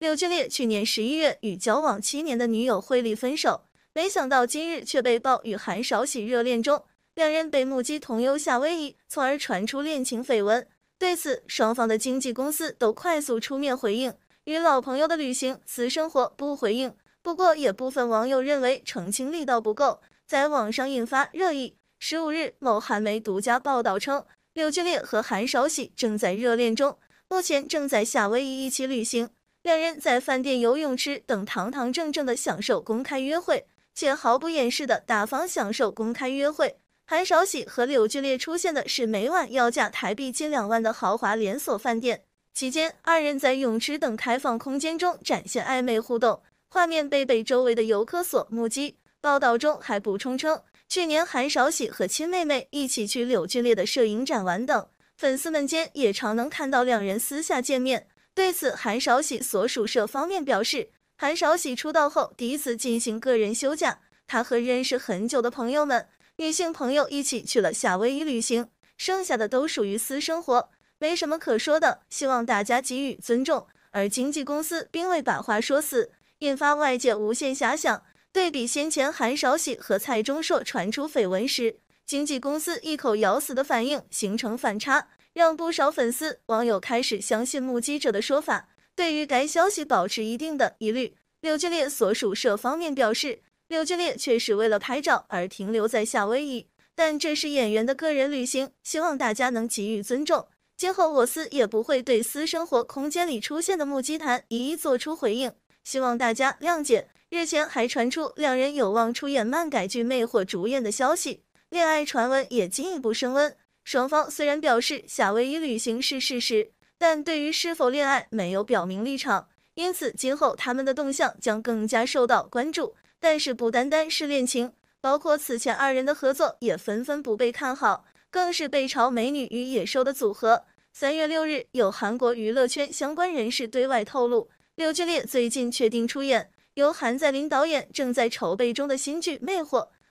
柳俊烈去年十一月与交往七年的女友惠利分手，没想到今日却被曝与韩韶禧热恋中，两人被目击同游夏威夷，从而传出恋情绯闻。对此，双方的经纪公司都快速出面回应，与老朋友的旅行私生活不回应。不过，也部分网友认为澄清力道不够，在网上引发热议。十五日，某韩媒独家报道称，柳俊烈和韩韶禧正在热恋中，目前正在夏威夷一起旅行。两人在饭店游泳池等堂堂正正的享受公开约会，且毫不掩饰的大方享受公开约会。韩少喜和柳俊烈出现的是每晚要价台币近两万的豪华连锁饭店，期间二人在泳池等开放空间中展现暧昧互动，画面被被周围的游客所目击。报道中还补充称，去年韩少喜和亲妹妹一起去柳俊烈的摄影展玩等，粉丝们间也常能看到两人私下见面。对此，韩少喜所属社方面表示，韩少喜出道后第一次进行个人休假，他和认识很久的朋友们、女性朋友一起去了夏威夷旅行，剩下的都属于私生活，没什么可说的，希望大家给予尊重。而经纪公司并未把话说死，引发外界无限遐想。对比先前韩少喜和蔡钟硕传出绯闻时，经纪公司一口咬死的反应，形成反差。让不少粉丝网友开始相信目击者的说法，对于该消息保持一定的疑虑。柳俊烈所属社方面表示，柳俊烈确实为了拍照而停留在夏威夷，但这是演员的个人旅行，希望大家能给予尊重。今后我司也不会对私生活空间里出现的目击谈一一做出回应，希望大家谅解。日前还传出两人有望出演漫改剧《魅惑主演的消息，恋爱传闻也进一步升温。双方虽然表示夏威夷旅行是事实，但对于是否恋爱没有表明立场，因此今后他们的动向将更加受到关注。但是不单单是恋情，包括此前二人的合作也纷纷不被看好，更是被嘲美女与野兽的组合。三月六日，有韩国娱乐圈相关人士对外透露，柳俊烈最近确定出演由韩在林导演正在筹备中的新剧《魅惑》，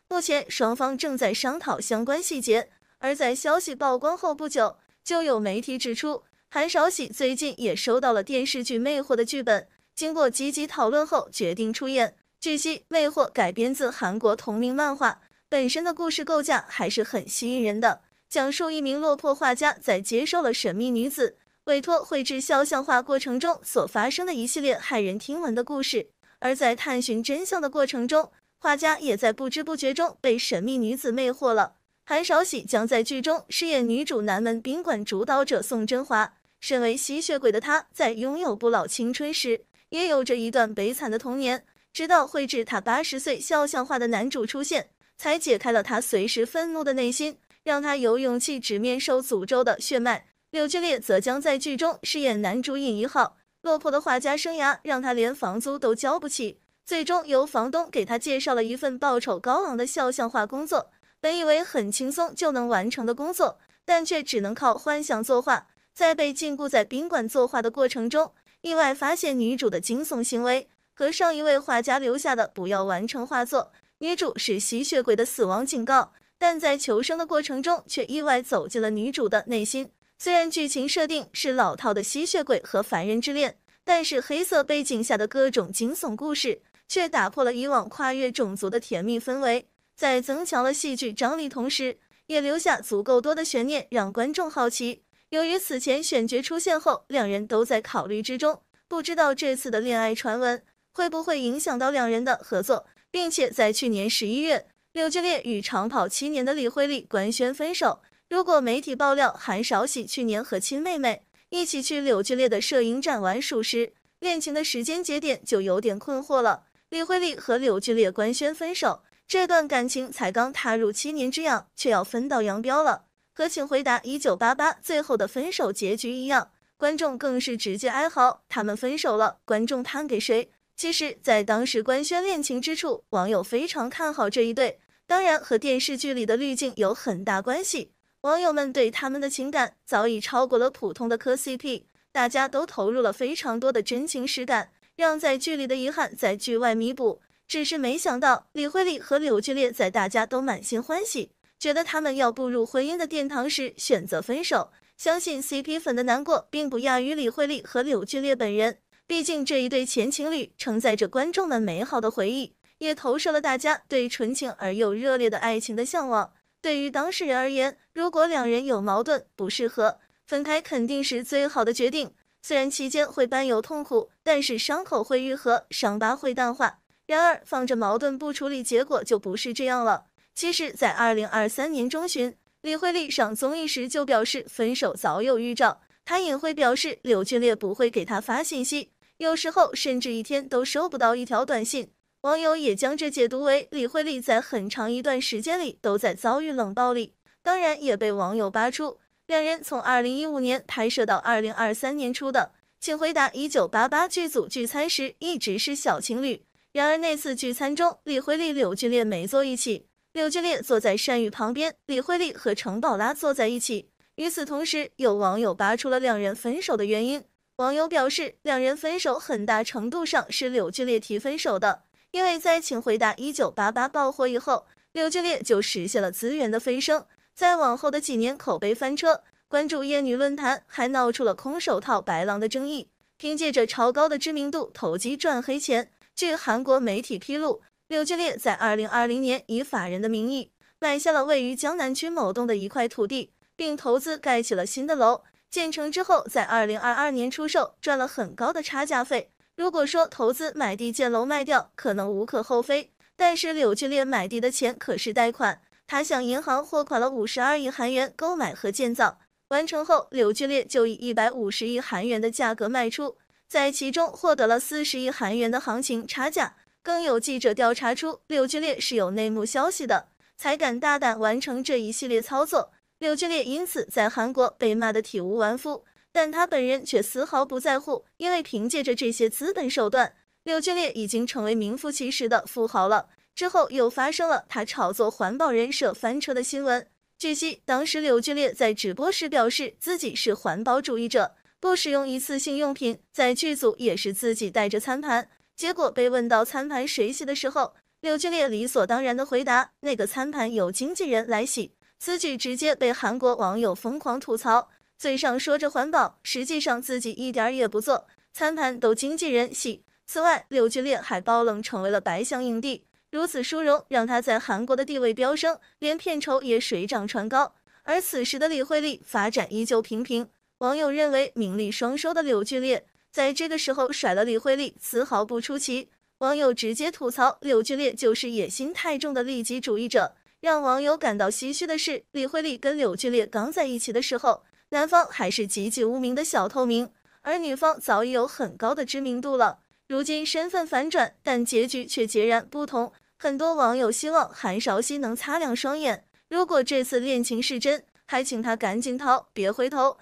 目前双方正在商讨相关细节。而在消息曝光后不久，就有媒体指出，韩少喜最近也收到了电视剧《魅惑》的剧本，经过积极讨论后决定出演。据悉，《魅惑》改编自韩国同名漫画，本身的故事构架还是很吸引人的。讲述一名落魄画家在接受了神秘女子委托绘制肖像画过程中所发生的一系列骇人听闻的故事。而在探寻真相的过程中，画家也在不知不觉中被神秘女子魅惑了。韩少喜将在剧中饰演女主南门宾馆主导者宋真华。身为吸血鬼的她，在拥有不老青春时，也有着一段悲惨的童年。直到绘制她八十岁肖像画的男主出现，才解开了她随时愤怒的内心，让她有勇气直面受诅咒的血脉。柳俊烈则将在剧中饰演男主尹一号。落魄的画家生涯让他连房租都交不起，最终由房东给他介绍了一份报酬高昂的肖像画工作。本以为很轻松就能完成的工作，但却只能靠幻想作画。在被禁锢在宾馆作画的过程中，意外发现女主的惊悚行为和上一位画家留下的“不要完成画作，女主是吸血鬼”的死亡警告。但在求生的过程中，却意外走进了女主的内心。虽然剧情设定是老套的吸血鬼和凡人之恋，但是黑色背景下的各种惊悚故事，却打破了以往跨越种族的甜蜜氛围。在增强了戏剧张力的同时，也留下足够多的悬念，让观众好奇。由于此前选角出现后，两人都在考虑之中，不知道这次的恋爱传闻会不会影响到两人的合作。并且在去年十一月，柳俊烈与长跑七年的李慧利官宣分手。如果媒体爆料韩少喜去年和亲妹妹一起去柳俊烈的摄影展玩属实，恋情的时间节点就有点困惑了。李慧利和柳俊烈官宣分手。这段感情才刚踏入七年之痒，却要分道扬镳了，和请回答一九八八最后的分手结局一样，观众更是直接哀嚎，他们分手了，观众叹给谁？其实，在当时官宣恋情之处，网友非常看好这一对，当然和电视剧里的滤镜有很大关系，网友们对他们的情感早已超过了普通的磕 CP，大家都投入了非常多的真情实感，让在剧里的遗憾在剧外弥补。只是没想到李慧利和柳俊烈在大家都满心欢喜，觉得他们要步入婚姻的殿堂时，选择分手。相信 CP 粉的难过并不亚于李慧利和柳俊烈本人。毕竟这一对前情侣承载着观众们美好的回忆，也投射了大家对纯情而又热烈的爱情的向往。对于当事人而言，如果两人有矛盾不适合，分开肯定是最好的决定。虽然期间会伴有痛苦，但是伤口会愈合，伤疤会淡化。然而，放着矛盾不处理，结果就不是这样了。其实，在二零二三年中旬，李慧利上综艺时就表示分手早有预兆。她也会表示，柳俊烈不会给她发信息，有时候甚至一天都收不到一条短信。网友也将这解读为李慧利在很长一段时间里都在遭遇冷暴力。当然，也被网友扒出，两人从二零一五年拍摄到二零二三年初的《请回答一九八八》剧组聚餐时，一直是小情侣。然而那次聚餐中，李慧利、柳俊烈没坐一起。柳俊烈坐在善宇旁边，李慧利和程宝拉坐在一起。与此同时，有网友扒出了两人分手的原因。网友表示，两人分手很大程度上是柳俊烈提分手的，因为在《请回答一九八八》爆火以后，柳俊烈就实现了资源的飞升。在往后的几年，口碑翻车，关注厌女论坛还闹出了“空手套白狼”的争议，凭借着超高的知名度投机赚黑钱。据韩国媒体披露，柳俊烈在2020年以法人的名义买下了位于江南区某栋的一块土地，并投资盖起了新的楼。建成之后，在2022年出售，赚了很高的差价费。如果说投资买地建楼卖掉，可能无可厚非。但是柳俊烈买地的钱可是贷款，他向银行货款了52亿韩元购买和建造。完成后，柳俊烈就以150亿韩元的价格卖出。在其中获得了四十亿韩元的行情差价，更有记者调查出柳俊烈是有内幕消息的，才敢大胆完成这一系列操作。柳俊烈因此在韩国被骂得体无完肤，但他本人却丝毫不在乎，因为凭借着这些资本手段，柳俊烈已经成为名副其实的富豪了。之后又发生了他炒作环保人设翻车的新闻。据悉，当时柳俊烈在直播时表示自己是环保主义者。不使用一次性用品，在剧组也是自己带着餐盘。结果被问到餐盘谁洗的时候，柳俊烈理所当然的回答：“那个餐盘由经纪人来洗。”此举直接被韩国网友疯狂吐槽，嘴上说着环保，实际上自己一点也不做，餐盘都经纪人洗。此外，柳俊烈还爆冷成为了白相影帝，如此殊荣让他在韩国的地位飙升，连片酬也水涨船高。而此时的李惠利发展依旧平平。网友认为，名利双收的柳俊烈在这个时候甩了李惠利，丝毫不出奇。网友直接吐槽，柳俊烈就是野心太重的利己主义者。让网友感到唏嘘的是，李惠利跟柳俊烈刚在一起的时候，男方还是籍籍无名的小透明，而女方早已有很高的知名度了。如今身份反转，但结局却截然不同。很多网友希望韩韶熙能擦亮双眼，如果这次恋情是真，还请他赶紧逃，别回头。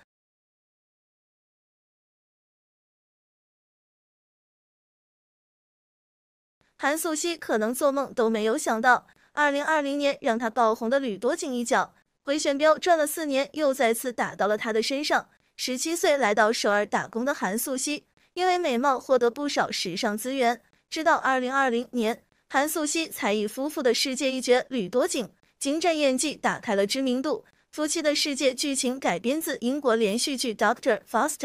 韩素希可能做梦都没有想到，二零二零年让她爆红的吕多景一角，回旋镖转了四年，又再次打到了她的身上。十七岁来到首尔打工的韩素希，因为美貌获得不少时尚资源。直到二零二零年，韩素希才以夫妇的世界一角，吕多景精湛演技打开了知名度。《夫妻的世界》剧情改编自英国连续剧《Doctor Foster》，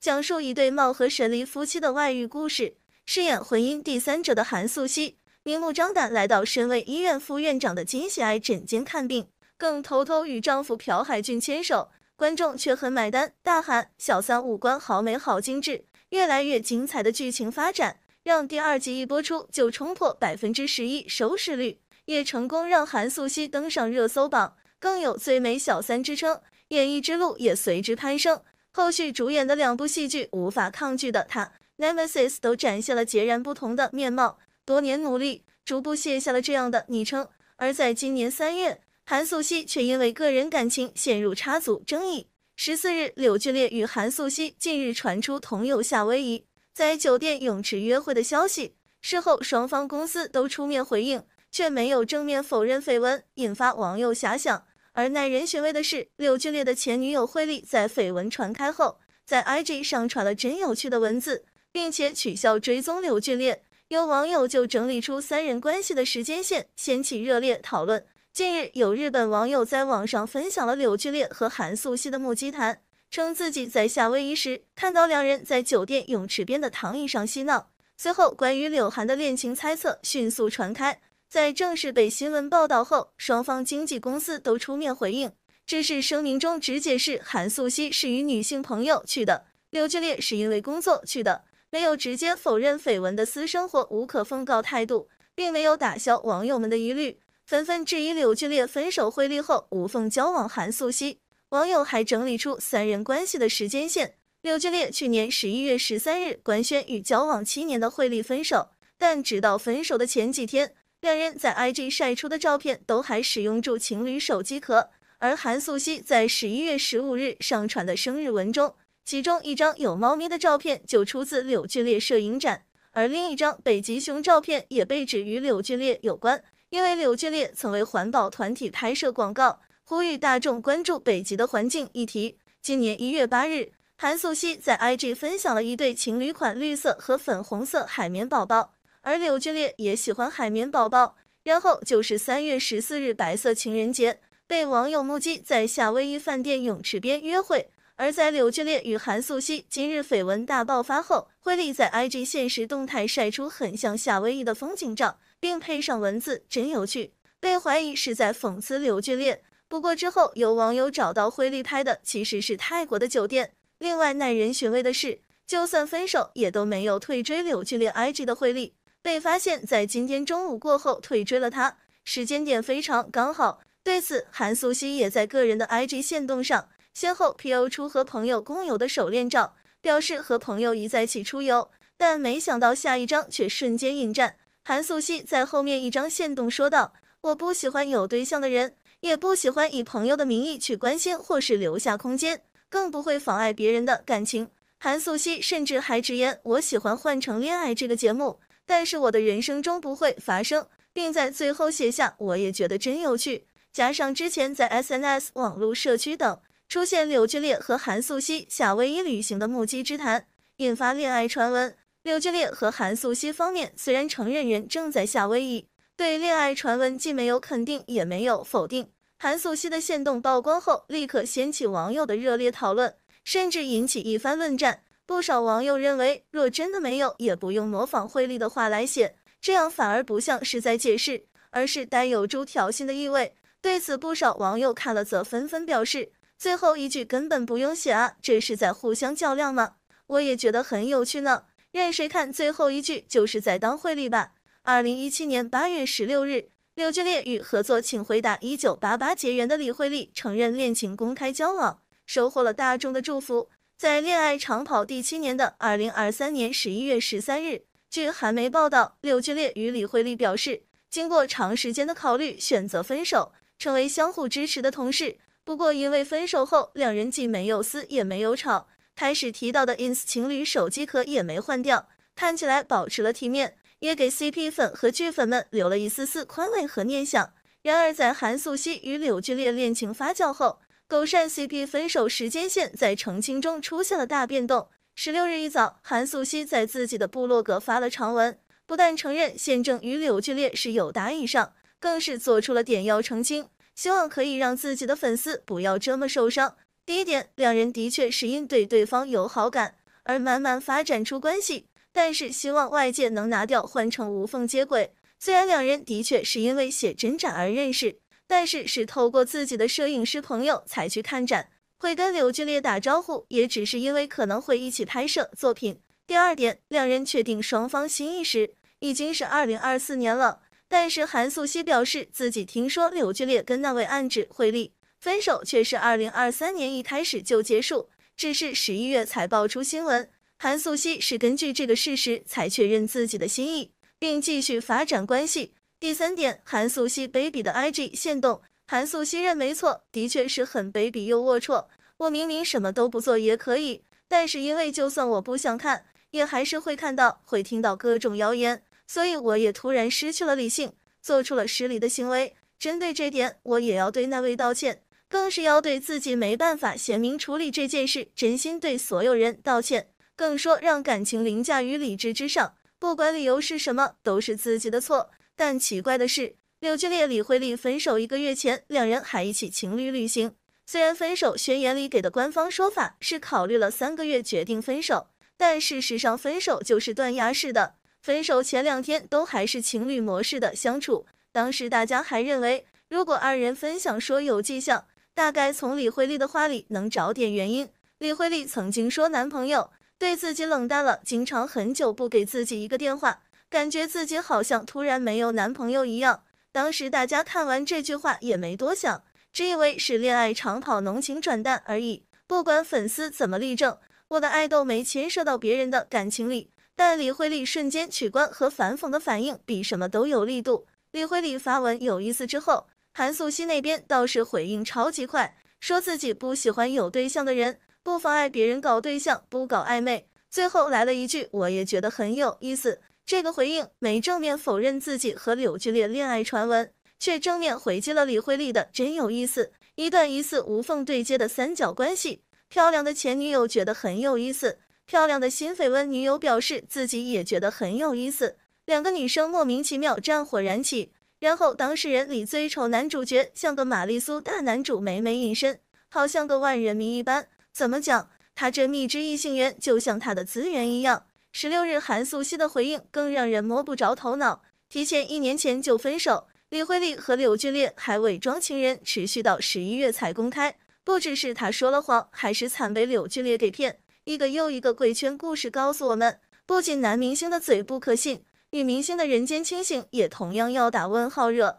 讲述一对貌合神离夫妻的外遇故事。饰演婚姻第三者的韩素希，明目张胆来到身为医院副院长的金喜爱诊间看病，更偷偷与丈夫朴海俊牵手，观众却很买单，大喊小三五官好美好精致。越来越精彩的剧情发展，让第二集一播出就冲破百分之十一收视率，也成功让韩素希登上热搜榜，更有最美小三之称，演艺之路也随之攀升。后续主演的两部戏剧《无法抗拒的他》。Nemesis 都展现了截然不同的面貌，多年努力逐步卸下了这样的昵称。而在今年三月，韩素希却因为个人感情陷入插足争议。十四日，柳俊烈与韩素希近日传出同游夏威夷，在酒店泳池约会的消息。事后，双方公司都出面回应，却没有正面否认绯闻，引发网友遐想。而耐人寻味的是，柳俊烈的前女友惠利在绯闻传开后，在 IG 上传了真有趣的文字。并且取消追踪柳俊烈，有网友就整理出三人关系的时间线，掀起热烈讨论。近日，有日本网友在网上分享了柳俊烈和韩素希的目击谈，称自己在夏威夷时看到两人在酒店泳池边的躺椅上嬉闹。随后，关于柳韩的恋情猜测迅速传开。在正式被新闻报道后，双方经纪公司都出面回应，只是声明中只解释韩素希是与女性朋友去的，柳俊烈是因为工作去的。没有直接否认绯闻的私生活，无可奉告态度，并没有打消网友们的疑虑，纷纷质疑柳俊烈分手惠利后无缝交往韩素汐。网友还整理出三人关系的时间线：柳俊烈去年十一月十三日官宣与交往七年的惠利分手，但直到分手的前几天，两人在 IG 晒出的照片都还使用住情侣手机壳。而韩素汐在十一月十五日上传的生日文中。其中一张有猫咪的照片就出自柳俊烈摄影展，而另一张北极熊照片也被指与柳俊烈有关，因为柳俊烈曾为环保团体拍摄广告，呼吁大众关注北极的环境议题。今年一月八日，韩素希在 IG 分享了一对情侣款绿色和粉红色海绵宝宝，而柳俊烈也喜欢海绵宝宝。然后就是三月十四日白色情人节，被网友目击在夏威夷饭店泳池边约会。而在柳俊烈与韩素希今日绯闻大爆发后，惠利在 IG 现实动态晒出很像夏威夷的风景照，并配上文字“真有趣”，被怀疑是在讽刺柳俊烈。不过之后有网友找到惠利拍的其实是泰国的酒店。另外耐人寻味的是，就算分手也都没有退追柳俊烈 IG 的惠利，被发现在今天中午过后退追了他，时间点非常刚好。对此，韩素希也在个人的 IG 线动上。先后 PO 出和朋友共有的手链照，表示和朋友一在一起出游，但没想到下一张却瞬间应战。韩素希在后面一张线动说道：“我不喜欢有对象的人，也不喜欢以朋友的名义去关心或是留下空间，更不会妨碍别人的感情。”韩素希甚至还直言：“我喜欢换成恋爱这个节目，但是我的人生终不会发生。”并在最后写下：“我也觉得真有趣。”加上之前在 SNS 网络社区等。出现柳俊烈和韩素希夏威夷旅行的目击之谈，引发恋爱传闻。柳俊烈和韩素希方面虽然承认人正在夏威夷，对恋爱传闻既没有肯定也没有否定。韩素希的现动曝光后，立刻掀起网友的热烈讨论，甚至引起一番论战。不少网友认为，若真的没有，也不用模仿惠利的话来写，这样反而不像是在解释，而是带有助挑衅的意味。对此，不少网友看了则纷纷表示。最后一句根本不用写啊，这是在互相较量吗？我也觉得很有趣呢。任谁看最后一句就是在当惠利吧。二零一七年八月十六日，柳俊烈与合作请回答一九八八结缘的李惠利承认恋情公开交往，收获了大众的祝福。在恋爱长跑第七年的二零二三年十一月十三日，据韩媒报道，柳俊烈与李惠利表示，经过长时间的考虑，选择分手，成为相互支持的同事。不过，因为分手后两人既没有撕，也没有吵，开始提到的 ins 情侣手机壳也没换掉，看起来保持了体面，也给 CP 粉和剧粉们留了一丝丝宽慰和念想。然而，在韩素汐与柳俊烈恋情发酵后，狗善 CP 分手时间线在澄清中出现了大变动。十六日一早，韩素汐在自己的部落格发了长文，不但承认现政与柳俊烈是有达以上，更是做出了点要澄清。希望可以让自己的粉丝不要这么受伤。第一点，两人的确是因对对方有好感而慢慢发展出关系，但是希望外界能拿掉换成无缝接轨。虽然两人的确是因为写真展而认识，但是是透过自己的摄影师朋友才去看展，会跟柳俊烈打招呼也只是因为可能会一起拍摄作品。第二点，两人确定双方心意时已经是二零二四年了。但是韩素汐表示自己听说柳俊烈跟那位暗指惠利分手，却是二零二三年一开始就结束，只是十一月才爆出新闻。韩素汐是根据这个事实才确认自己的心意，并继续发展关系。第三点，韩素 a 卑鄙的 IG 限动。韩素汐认没错，的确是很卑鄙又龌龊。我明明什么都不做也可以，但是因为就算我不想看，也还是会看到，会听到各种谣言。所以我也突然失去了理性，做出了失礼的行为。针对这点，我也要对那位道歉，更是要对自己没办法贤明处理这件事，真心对所有人道歉。更说让感情凌驾于理智之上，不管理由是什么，都是自己的错。但奇怪的是，柳俊烈李惠利分手一个月前，两人还一起情侣旅行。虽然分手宣言里给的官方说法是考虑了三个月决定分手，但事实上分手就是断崖式的。分手前两天都还是情侣模式的相处，当时大家还认为，如果二人分享说有迹象，大概从李慧利的话里能找点原因。李慧利曾经说男朋友对自己冷淡了，经常很久不给自己一个电话，感觉自己好像突然没有男朋友一样。当时大家看完这句话也没多想，只以为是恋爱长跑浓情转淡而已。不管粉丝怎么立证，我的爱豆没牵涉到别人的感情里。但李慧利瞬间取关和反讽的反应比什么都有力度。李慧利发文有意思之后，韩素汐那边倒是回应超级快，说自己不喜欢有对象的人，不妨碍别人搞对象不搞暧昧。最后来了一句我也觉得很有意思。这个回应没正面否认自己和柳俊烈恋爱传闻，却正面回击了李慧利的真有意思。一段疑似无缝对接的三角关系，漂亮的前女友觉得很有意思。漂亮的新绯闻女友表示自己也觉得很有意思，两个女生莫名其妙战火燃起，然后当事人里最丑男主角像个玛丽苏大男主美美隐身，好像个万人迷一般。怎么讲？他这蜜汁异性缘就像他的资源一样。十六日韩素汐的回应更让人摸不着头脑，提前一年前就分手，李慧利和柳俊烈还伪装情人持续到十一月才公开，不知是他说了谎，还是惨被柳俊烈给骗。一个又一个贵圈故事告诉我们，不仅男明星的嘴不可信，女明星的人间清醒也同样要打问号。热。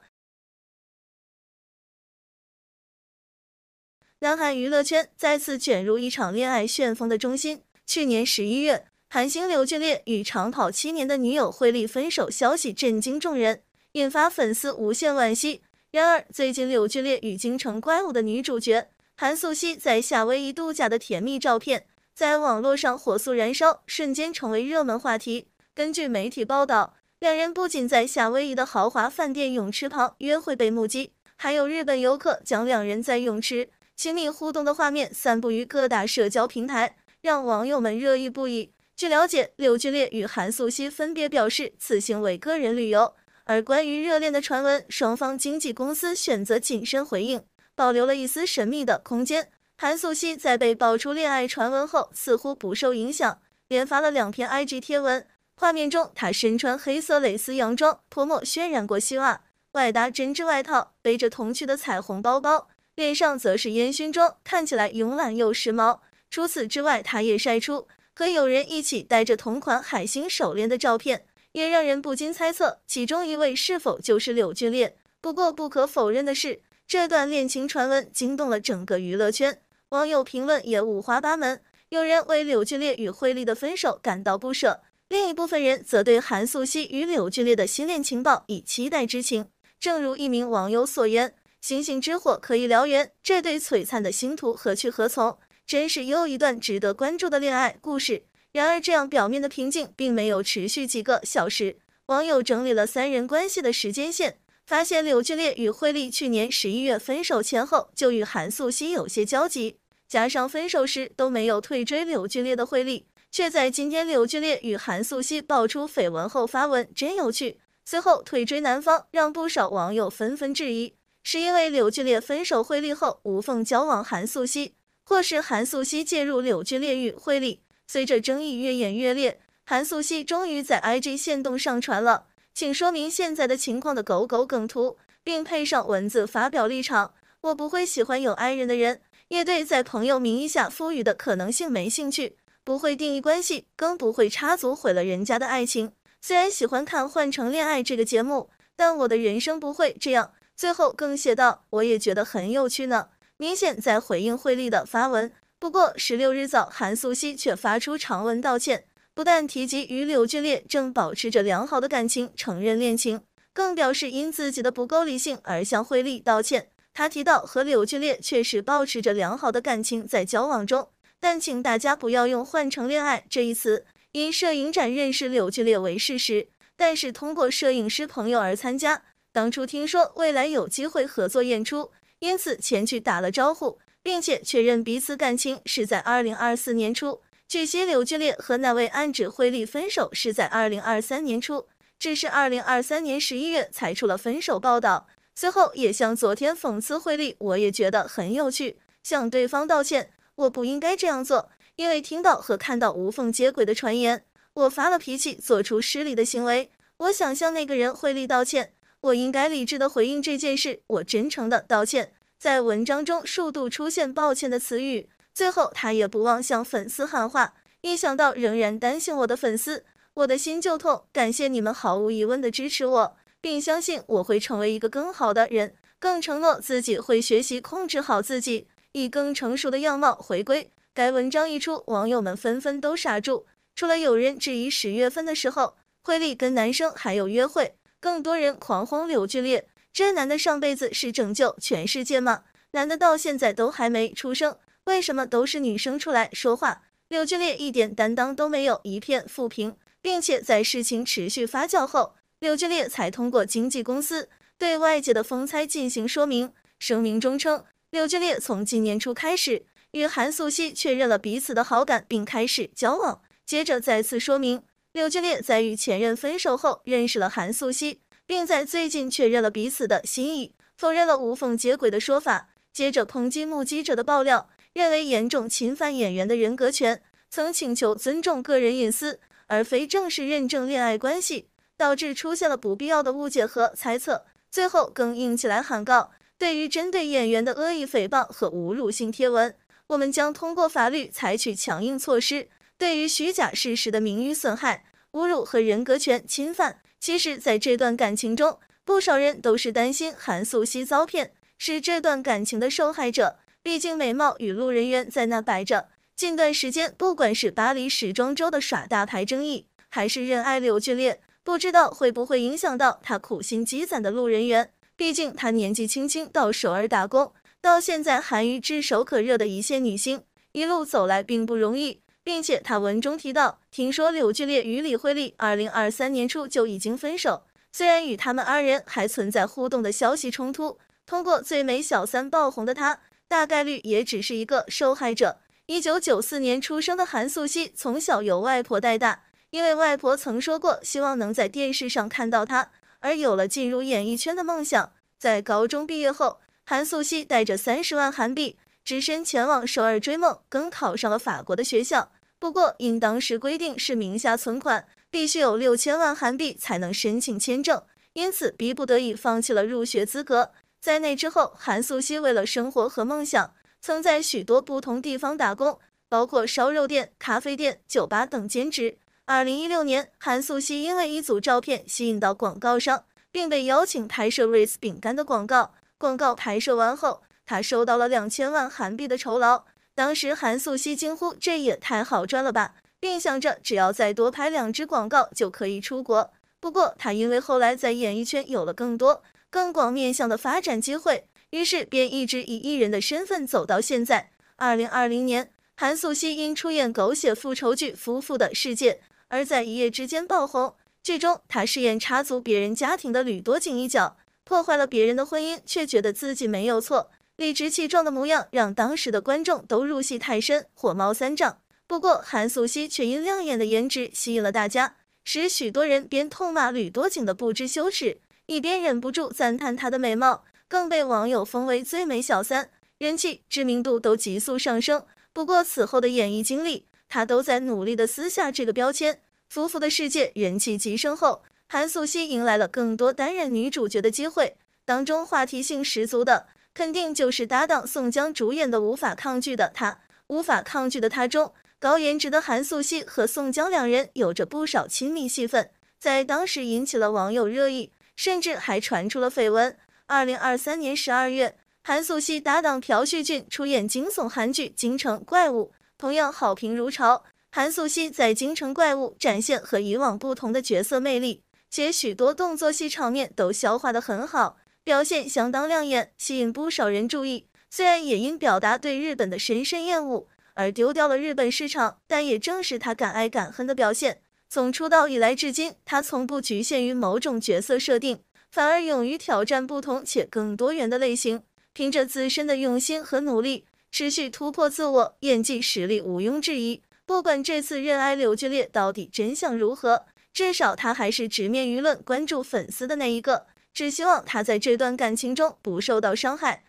韩娱乐圈再次卷入一场恋爱旋风的中心。去年十一月，韩星柳俊烈与长跑七年的女友惠利分手消息震惊众人，引发粉丝无限惋惜。然而，最近柳俊烈与京城怪物的女主角韩素汐在夏威夷度假的甜蜜照片。在网络上火速燃烧，瞬间成为热门话题。根据媒体报道，两人不仅在夏威夷的豪华饭店泳池旁约会被目击，还有日本游客将两人在泳池亲密互动的画面散布于各大社交平台，让网友们热议不已。据了解，柳俊烈与韩素希分别表示此行为个人旅游，而关于热恋的传闻，双方经纪公司选择谨慎回应，保留了一丝神秘的空间。韩素汐在被爆出恋爱传闻后，似乎不受影响，连发了两篇 IG 贴文。画面中，她身穿黑色蕾丝洋装，泼墨渲染过希袜，外搭针织外套，背着童趣的彩虹包包，脸上则是烟熏妆，看起来慵懒又时髦。除此之外，她也晒出和友人一起戴着同款海星手链的照片，也让人不禁猜测其中一位是否就是柳俊烈。不过，不可否认的是，这段恋情传闻惊动了整个娱乐圈。网友评论也五花八门，有人为柳俊烈与惠利的分手感到不舍，另一部分人则对韩素汐与柳俊烈的新恋情报以期待之情。正如一名网友所言：“星星之火可以燎原，这对璀璨的星途何去何从，真是又一段值得关注的恋爱故事。”然而，这样表面的平静并没有持续几个小时。网友整理了三人关系的时间线。发现柳俊烈与惠丽去年十一月分手前后就与韩素汐有些交集，加上分手时都没有退追柳俊烈的惠丽，却在今天柳俊烈与韩素汐爆出绯闻后发文，真有趣。随后退追男方，让不少网友纷纷质疑，是因为柳俊烈分手惠丽后无缝交往韩素汐，或是韩素汐介入柳俊烈与惠丽？随着争议越演越烈，韩素汐终于在 IG 线动上传了。请说明现在的情况的狗狗梗图，并配上文字发表立场。我不会喜欢有爱人的人，也对在朋友名义下赋予的可能性没兴趣，不会定义关系，更不会插足毁了人家的爱情。虽然喜欢看《换乘恋爱》这个节目，但我的人生不会这样。最后更写道：“我也觉得很有趣呢。”明显在回应惠利的发文。不过十六日早，韩素汐却发出长文道歉。不但提及与柳俊烈正保持着良好的感情，承认恋情，更表示因自己的不够理性而向惠利道歉。他提到和柳俊烈确实保持着良好的感情，在交往中，但请大家不要用“换乘恋爱”这一词。因摄影展认识柳俊烈为事实，但是通过摄影师朋友而参加。当初听说未来有机会合作演出，因此前去打了招呼，并且确认彼此感情是在二零二四年初。据悉，柳俊烈和那位暗指惠利分手是在二零二三年初，只是二零二三年十一月才出了分手报道。随后也向昨天讽刺惠利，我也觉得很有趣，向对方道歉，我不应该这样做，因为听到和看到无缝接轨的传言，我发了脾气，做出失礼的行为。我想向那个人惠利道歉，我应该理智的回应这件事，我真诚的道歉，在文章中数度出现抱歉的词语。最后，他也不忘向粉丝喊话，一想到仍然担心我的粉丝，我的心就痛。感谢你们毫无疑问的支持我，并相信我会成为一个更好的人。更承诺自己会学习控制好自己，以更成熟的样貌回归。该文章一出，网友们纷纷都傻住，除了有人质疑十月份的时候，惠利跟男生还有约会，更多人狂轰柳俊烈，这男的上辈子是拯救全世界吗？男的到现在都还没出生。为什么都是女生出来说话？柳俊烈一点担当都没有，一片负评，并且在事情持续发酵后，柳俊烈才通过经纪公司对外界的风猜进行说明。声明中称，柳俊烈从今年初开始与韩素希确认了彼此的好感，并开始交往。接着再次说明，柳俊烈在与前任分手后认识了韩素希，并在最近确认了彼此的心意，否认了无缝接轨的说法。接着抨击目击者的爆料。认为严重侵犯演员的人格权，曾请求尊重个人隐私，而非正式认证恋爱关系，导致出现了不必要的误解和猜测。最后更硬起来喊告，对于针对演员的恶意诽谤和侮辱性贴文，我们将通过法律采取强硬措施。对于虚假事实的名誉损害、侮辱和人格权侵犯，其实在这段感情中，不少人都是担心韩素汐遭骗，是这段感情的受害者。毕竟美貌与路人缘在那摆着。近段时间，不管是巴黎时装周的耍大牌争议，还是认爱柳俊烈，不知道会不会影响到他苦心积攒的路人缘。毕竟他年纪轻轻到首尔打工，到现在韩娱炙手可热的一线女星，一路走来并不容易。并且他文中提到，听说柳俊烈与李惠利二零二三年初就已经分手，虽然与他们二人还存在互动的消息冲突，通过最美小三爆红的他。大概率也只是一个受害者。一九九四年出生的韩素希，从小由外婆带大，因为外婆曾说过，希望能在电视上看到她，而有了进入演艺圈的梦想。在高中毕业后，韩素希带着三十万韩币，只身前往首尔追梦，更考上了法国的学校。不过，因当时规定是名下存款必须有六千万韩币才能申请签证，因此逼不得已放弃了入学资格。在那之后，韩素希为了生活和梦想，曾在许多不同地方打工，包括烧肉店、咖啡店、酒吧等兼职。二零一六年，韩素希因为一组照片吸引到广告商，并被邀请拍摄 rice 饼干的广告。广告拍摄完后，他收到了两千万韩币的酬劳。当时，韩素希惊呼：“这也太好赚了吧！”并想着只要再多拍两支广告就可以出国。不过，他因为后来在演艺圈有了更多。更广面向的发展机会，于是便一直以艺人的身份走到现在。二零二零年，韩素希因出演狗血复仇剧《夫妇的世界》而在一夜之间爆红。剧中，她饰演插足别人家庭的吕多景一角，破坏了别人的婚姻，却觉得自己没有错，理直气壮的模样让当时的观众都入戏太深，火冒三丈。不过，韩素希却因亮眼的颜值吸引了大家，使许多人边痛骂吕多景的不知羞耻。一边忍不住赞叹她的美貌，更被网友封为最美小三，人气知名度都急速上升。不过此后的演艺经历，她都在努力的撕下这个标签。《浮浮的世界》人气急升后，韩素汐迎来了更多担任女主角的机会。当中话题性十足的，肯定就是搭档宋江主演的《无法抗拒的他》。《无法抗拒的他》中，高颜值的韩素汐和宋江两人有着不少亲密戏份，在当时引起了网友热议。甚至还传出了绯闻。二零二三年十二月，韩素汐搭档朴叙俊出演惊悚韩剧《京城怪物》，同样好评如潮。韩素汐在《京城怪物》展现和以往不同的角色魅力，且许多动作戏场面都消化得很好，表现相当亮眼，吸引不少人注意。虽然也因表达对日本的深深厌恶而丢掉了日本市场，但也正是他敢爱敢恨的表现。从出道以来至今，他从不局限于某种角色设定，反而勇于挑战不同且更多元的类型。凭着自身的用心和努力，持续突破自我，演技实力毋庸置疑。不管这次任爱柳俊烈到底真相如何，至少他还是直面舆论、关注粉丝的那一个。只希望他在这段感情中不受到伤害。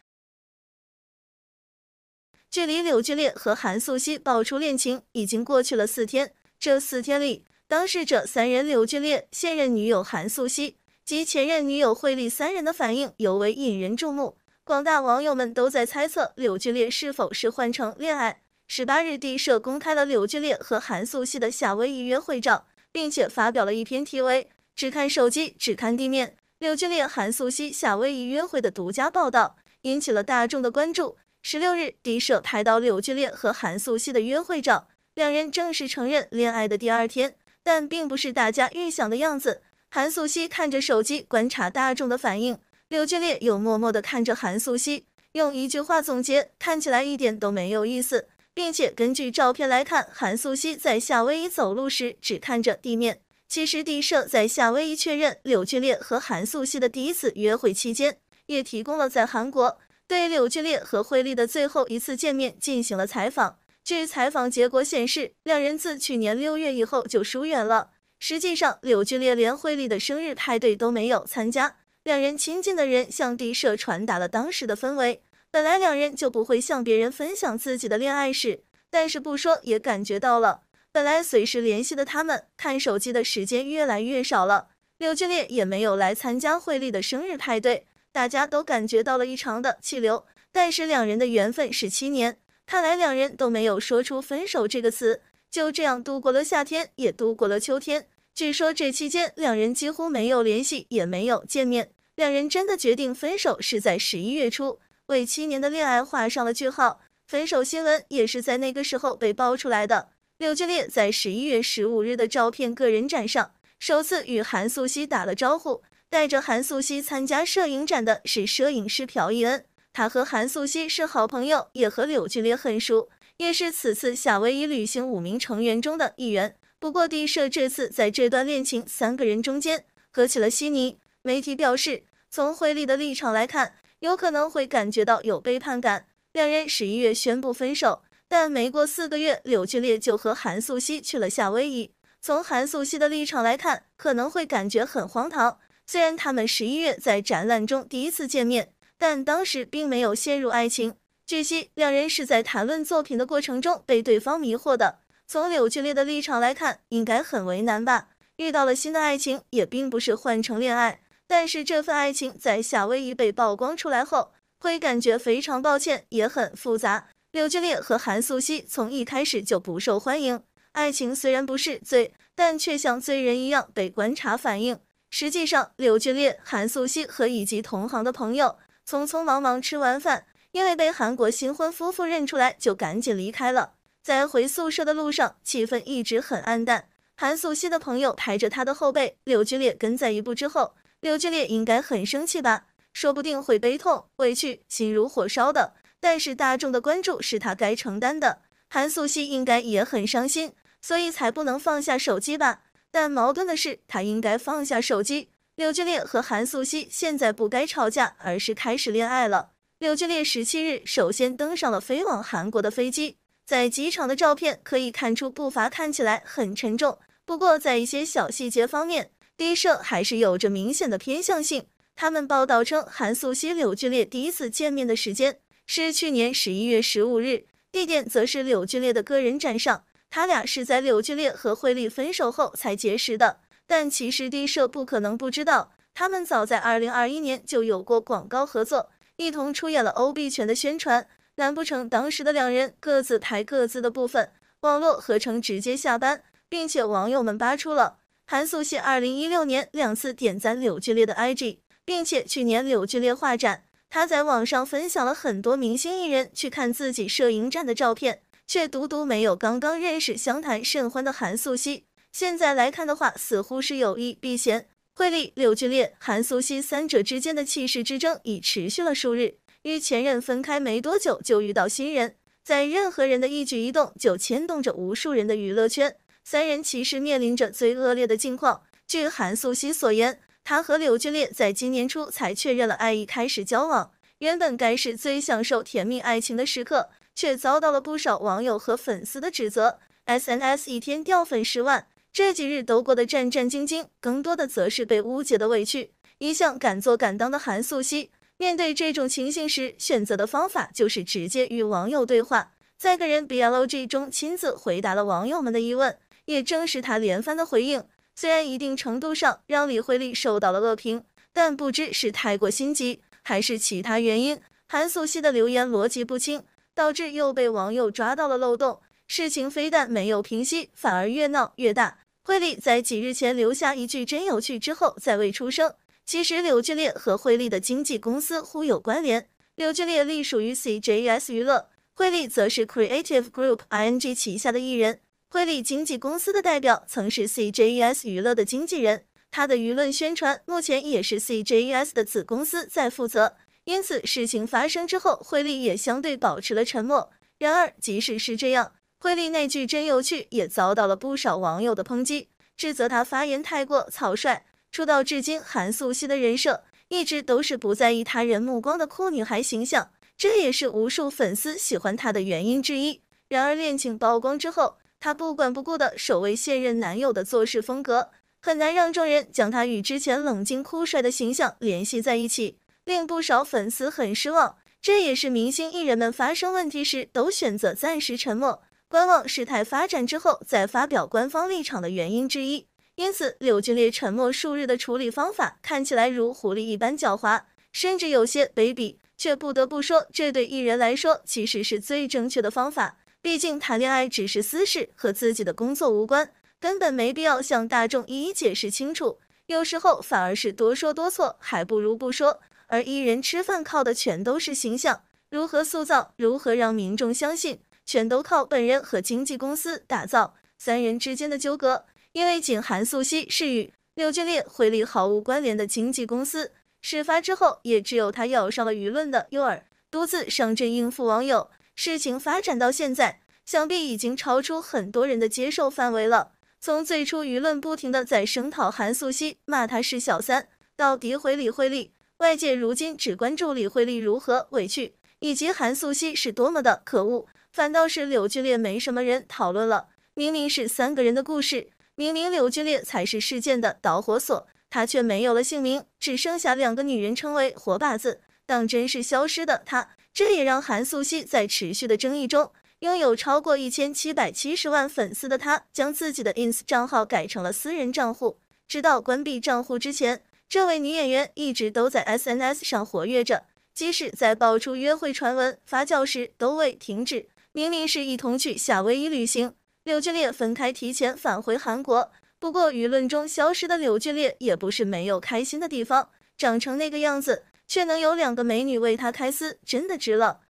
距离柳俊烈和韩素汐爆出恋情已经过去了四天，这四天里。当事者三人柳俊烈、现任女友韩素希及前任女友惠丽三人的反应尤为引人注目，广大网友们都在猜测柳俊烈是否是换成恋爱。十八日，地社公开了柳俊烈和韩素希的夏威夷约会照，并且发表了一篇题为《只看手机，只看地面》柳俊烈、韩素希夏威夷约会的独家报道，引起了大众的关注。十六日，地社拍到柳俊烈和韩素希的约会照，两人正式承认恋爱的第二天。但并不是大家预想的样子。韩素希看着手机，观察大众的反应。柳俊烈又默默的看着韩素希，用一句话总结：看起来一点都没有意思。并且根据照片来看，韩素希在夏威夷走路时只看着地面。其实，地社在夏威夷确认柳俊烈和韩素希的第一次约会期间，也提供了在韩国对柳俊烈和惠利的最后一次见面进行了采访。据采访结果显示，两人自去年六月以后就疏远了。实际上，柳俊烈连惠利的生日派对都没有参加。两人亲近的人向迪社传达了当时的氛围。本来两人就不会向别人分享自己的恋爱史，但是不说也感觉到了。本来随时联系的他们，看手机的时间越来越少了。柳俊烈也没有来参加惠利的生日派对，大家都感觉到了异常的气流。但是两人的缘分是七年。看来两人都没有说出分手这个词，就这样度过了夏天，也度过了秋天。据说这期间两人几乎没有联系，也没有见面。两人真的决定分手是在十一月初，为七年的恋爱画上了句号。分手新闻也是在那个时候被爆出来的。柳俊烈在十一月十五日的照片个人展上首次与韩素汐打了招呼，带着韩素汐参加摄影展的是摄影师朴义恩。他和韩素汐是好朋友，也和柳俊烈很熟，也是此次夏威夷旅行五名成员中的一员。不过，地社这次在这段恋情三个人中间合起了悉尼。媒体表示，从惠利的立场来看，有可能会感觉到有背叛感。两人十一月宣布分手，但没过四个月，柳俊烈就和韩素汐去了夏威夷。从韩素汐的立场来看，可能会感觉很荒唐。虽然他们十一月在展览中第一次见面。但当时并没有陷入爱情。据悉，两人是在谈论作品的过程中被对方迷惑的。从柳俊烈的立场来看，应该很为难吧？遇到了新的爱情，也并不是换成恋爱。但是这份爱情在夏威夷被曝光出来后，会感觉非常抱歉，也很复杂。柳俊烈和韩素汐从一开始就不受欢迎，爱情虽然不是罪，但却像罪人一样被观察、反应。实际上，柳俊烈、韩素汐和以及同行的朋友。匆匆忙忙吃完饭，因为被韩国新婚夫妇认出来，就赶紧离开了。在回宿舍的路上，气氛一直很暗淡。韩素希的朋友拍着她的后背，柳俊烈跟在一步之后。柳俊烈应该很生气吧，说不定会悲痛、委屈，心如火烧的。但是大众的关注是他该承担的。韩素希应该也很伤心，所以才不能放下手机吧。但矛盾的是，他应该放下手机。柳俊烈和韩素希现在不该吵架，而是开始恋爱了。柳俊烈十七日首先登上了飞往韩国的飞机，在机场的照片可以看出步伐看起来很沉重，不过在一些小细节方面，低设还是有着明显的偏向性。他们报道称，韩素希、柳俊烈第一次见面的时间是去年十一月十五日，地点则是柳俊烈的个人展上，他俩是在柳俊烈和惠利分手后才结识的。但其实 D 社不可能不知道，他们早在2021年就有过广告合作，一同出演了欧碧泉的宣传。难不成当时的两人各自拍各自的部分，网络合成直接下班？并且网友们扒出了韩素汐2016年两次点赞柳俊烈的 IG，并且去年柳俊烈画展，他在网上分享了很多明星艺人去看自己摄影展的照片，却独独没有刚刚认识、相谈甚欢的韩素汐。现在来看的话，似乎是有意避嫌。惠利、柳俊烈、韩素汐三者之间的气势之争已持续了数日。与前任分开没多久，就遇到新人，在任何人的一举一动就牵动着无数人的娱乐圈。三人其实面临着最恶劣的境况。据韩素汐所言，她和柳俊烈在今年初才确认了爱意，开始交往。原本该是最享受甜蜜爱情的时刻，却遭到了不少网友和粉丝的指责。SNS 一天掉粉十万。这几日都过得战战兢兢，更多的则是被误解的委屈。一向敢做敢当的韩素汐，面对这种情形时，选择的方法就是直接与网友对话，在个人 B L O G 中亲自回答了网友们的疑问。也正是他连番的回应，虽然一定程度上让李惠利受到了恶评，但不知是太过心急，还是其他原因，韩素汐的留言逻辑不清，导致又被网友抓到了漏洞。事情非但没有平息，反而越闹越大。惠利在几日前留下一句“真有趣”之后，再未出声。其实柳俊烈和惠利的经纪公司互有关联，柳俊烈隶属于 C J S 娱乐，惠利则是 Creative Group I N G 旗下的艺人。惠利经纪公司的代表曾是 C J S 娱乐的经纪人，他的舆论宣传目前也是 C J S 的子公司在负责。因此，事情发生之后，惠利也相对保持了沉默。然而，即使是这样。惠利那句真有趣，也遭到了不少网友的抨击，指责他发言太过草率。出道至今，韩素希的人设一直都是不在意他人目光的酷女孩形象，这也是无数粉丝喜欢她的原因之一。然而恋情曝光之后，她不管不顾的守卫现任男友的做事风格，很难让众人将她与之前冷静酷帅的形象联系在一起，令不少粉丝很失望。这也是明星艺人们发生问题时都选择暂时沉默。观望事态发展之后再发表官方立场的原因之一，因此柳俊烈沉默数日的处理方法看起来如狐狸一般狡猾，甚至有些卑鄙，却不得不说，这对艺人来说其实是最正确的方法。毕竟谈恋爱只是私事，和自己的工作无关，根本没必要向大众一一解释清楚。有时候反而是多说多错，还不如不说。而艺人吃饭靠的全都是形象，如何塑造，如何让民众相信。全都靠本人和经纪公司打造，三人之间的纠葛。因为仅韩素汐是与柳俊烈、惠利毫无关联的经纪公司，事发之后也只有他咬上了舆论的诱饵，独自上阵应付网友。事情发展到现在，想必已经超出很多人的接受范围了。从最初舆论不停的在声讨韩素汐，骂她是小三，到诋毁李慧丽，外界如今只关注李慧丽如何委屈，以及韩素汐是多么的可恶。反倒是柳俊烈没什么人讨论了。明明是三个人的故事，明明柳俊烈才是事件的导火索，他却没有了姓名，只剩下两个女人称为“活靶子”，当真是消失的他。这也让韩素汐在持续的争议中，拥有超过一千七百七十万粉丝的她，将自己的 ins 账号改成了私人账户。直到关闭账户之前，这位女演员一直都在 sns 上活跃着，即使在爆出约会传闻发酵时都未停止。明明是一同去夏威夷旅行，柳俊烈分开提前返回韩国。不过舆论中消失的柳俊烈也不是没有开心的地方，长成那个样子却能有两个美女为他开撕，真的值了。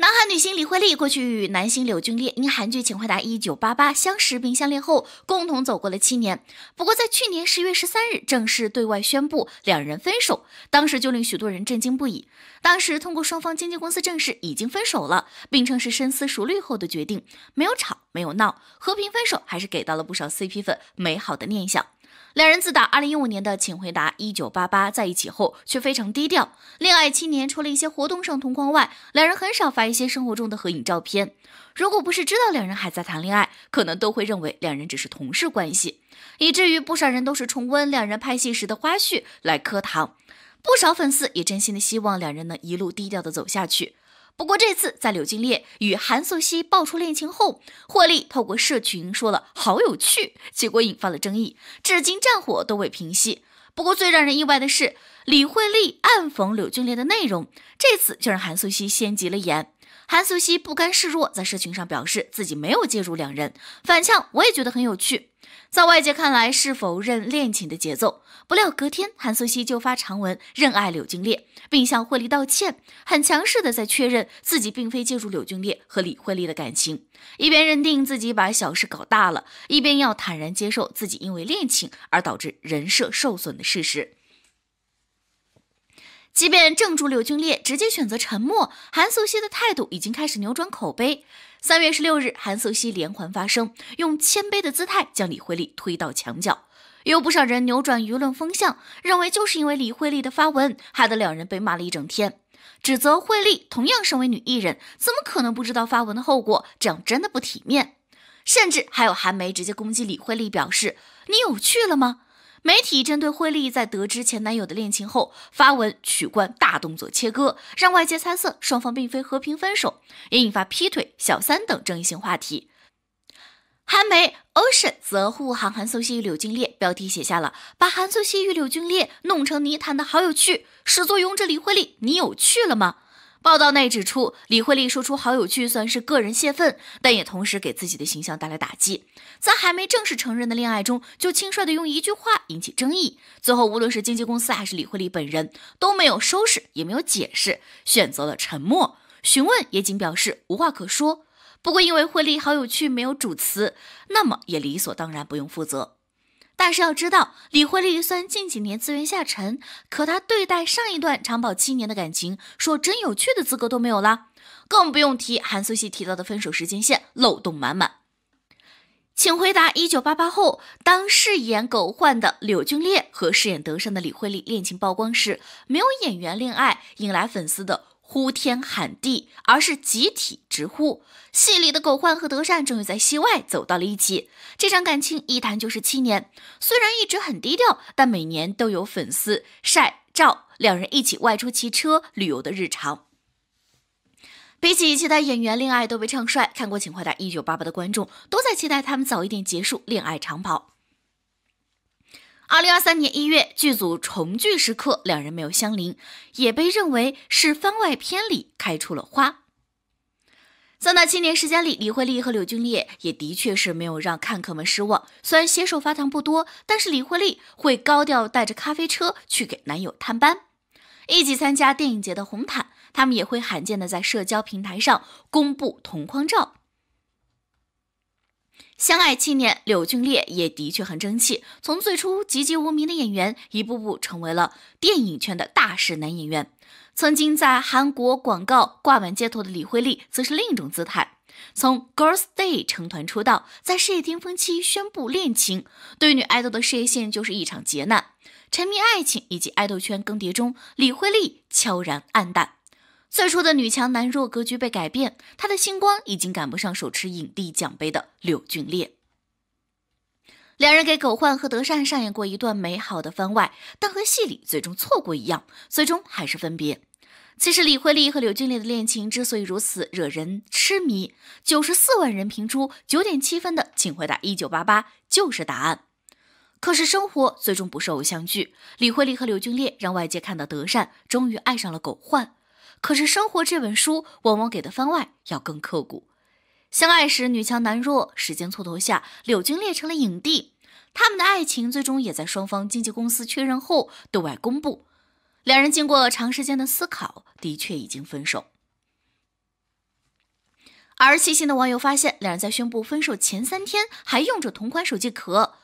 南韩女星李慧利过去与男星柳俊烈因韩剧《请回答1988》相识并相恋后，共同走过了七年。不过，在去年十月十三日正式对外宣布两人分手，当时就令许多人震惊不已。当时通过双方经纪公司正式已经分手了，并称是深思熟虑后的决定，没有吵，没有闹，和平分手还是给到了不少 CP 粉美好的念想。两人自打二零一五年的《请回答一九八八》在一起后，却非常低调。恋爱七年，除了一些活动上同框外，两人很少发一些生活中的合影照片。如果不是知道两人还在谈恋爱，可能都会认为两人只是同事关系，以至于不少人都是重温两人拍戏时的花絮来磕糖。不少粉丝也真心的希望两人能一路低调的走下去。不过这次，在柳俊烈与韩素汐爆出恋情后，霍利透过社群说了好有趣，结果引发了争议，至今战火都未平息。不过最让人意外的是，李惠利暗讽柳俊烈的内容，这次就让韩素汐先急了眼。韩素汐不甘示弱，在社群上表示自己没有介入两人，反呛我也觉得很有趣。在外界看来，是否认恋情的节奏。不料隔天，韩素汐就发长文认爱柳俊烈，并向惠利道歉，很强势的在确认自己并非借助柳俊烈和李惠利的感情，一边认定自己把小事搞大了，一边要坦然接受自己因为恋情而导致人设受损的事实。即便正主柳俊烈直接选择沉默，韩素汐的态度已经开始扭转口碑。三月十六日，韩素汐连环发声，用谦卑的姿态将李慧利推到墙角。有不少人扭转舆论风向，认为就是因为李慧利的发文，害得两人被骂了一整天，指责慧利同样身为女艺人，怎么可能不知道发文的后果？这样真的不体面。甚至还有韩媒直接攻击李慧利，表示你有趣了吗？媒体针对惠利在得知前男友的恋情后发文取关，大动作切割，让外界猜测双方并非和平分手，也引发劈腿、小三等争议性话题。韩媒 Ocean 则护航韩素汐与柳俊烈，标题写下了“把韩素汐与柳俊烈弄成泥潭的好有趣”，始作俑者李惠利，你有趣了吗？报道内指出，李慧丽说出好友趣算是个人泄愤，但也同时给自己的形象带来打击。在还没正式承认的恋爱中，就轻率的用一句话引起争议。最后，无论是经纪公司还是李慧丽本人，都没有收拾，也没有解释，选择了沉默。询问也仅表示无话可说。不过，因为慧丽好友趣没有主词，那么也理所当然不用负责。但是要知道，李慧利然近几年资源下沉，可她对待上一段长跑七年的感情，说真有趣的资格都没有了，更不用提韩素汐提到的分手时间线漏洞满满。请回答：一九八八后，当饰演狗焕的柳俊烈和饰演德善的李慧利恋情曝光时，没有演员恋爱引来粉丝的。呼天喊地，而是集体直呼。戏里的狗焕和德善终于在戏外走到了一起，这场感情一谈就是七年。虽然一直很低调，但每年都有粉丝晒照，两人一起外出骑车、旅游的日常。比起其他演员恋爱都被唱衰，看过《请回答1988》的观众都在期待他们早一点结束恋爱长跑。二零二三年一月，剧组重聚时刻，两人没有相邻，也被认为是番外篇里开出了花。在那七年时间里，李慧利和柳俊烈也的确是没有让看客们失望。虽然携手发糖不多，但是李慧利会高调带着咖啡车去给男友探班，一起参加电影节的红毯，他们也会罕见的在社交平台上公布同框照。相爱七年，柳俊烈也的确很争气，从最初籍籍无名的演员，一步步成为了电影圈的大势男演员。曾经在韩国广告挂满街头的李惠利，则是另一种姿态，从 Girls Day 成团出道，在事业巅峰期宣布恋情，对女爱豆的事业线就是一场劫难。沉迷爱情以及爱豆圈更迭中，李惠利悄然暗淡。最初的女强男弱格局被改变，她的星光已经赶不上手持影帝奖杯的柳俊烈。两人给狗焕和德善上演过一段美好的番外，但和戏里最终错过一样，最终还是分别。其实李慧利和柳俊烈的恋情之所以如此惹人痴迷，九十四万人评出九点七分的《请回答一九八八》就是答案。可是生活最终不是偶像剧，李慧利和柳俊烈让外界看到德善终于爱上了狗焕。可是生活这本书往往给的番外要更刻骨。相爱时女强男弱，时间蹉跎下，柳君烈成了影帝。他们的爱情最终也在双方经纪公司确认后对外公布。两人经过长时间的思考，的确已经分手。而细心的网友发现，两人在宣布分手前三天还用着同款手机壳。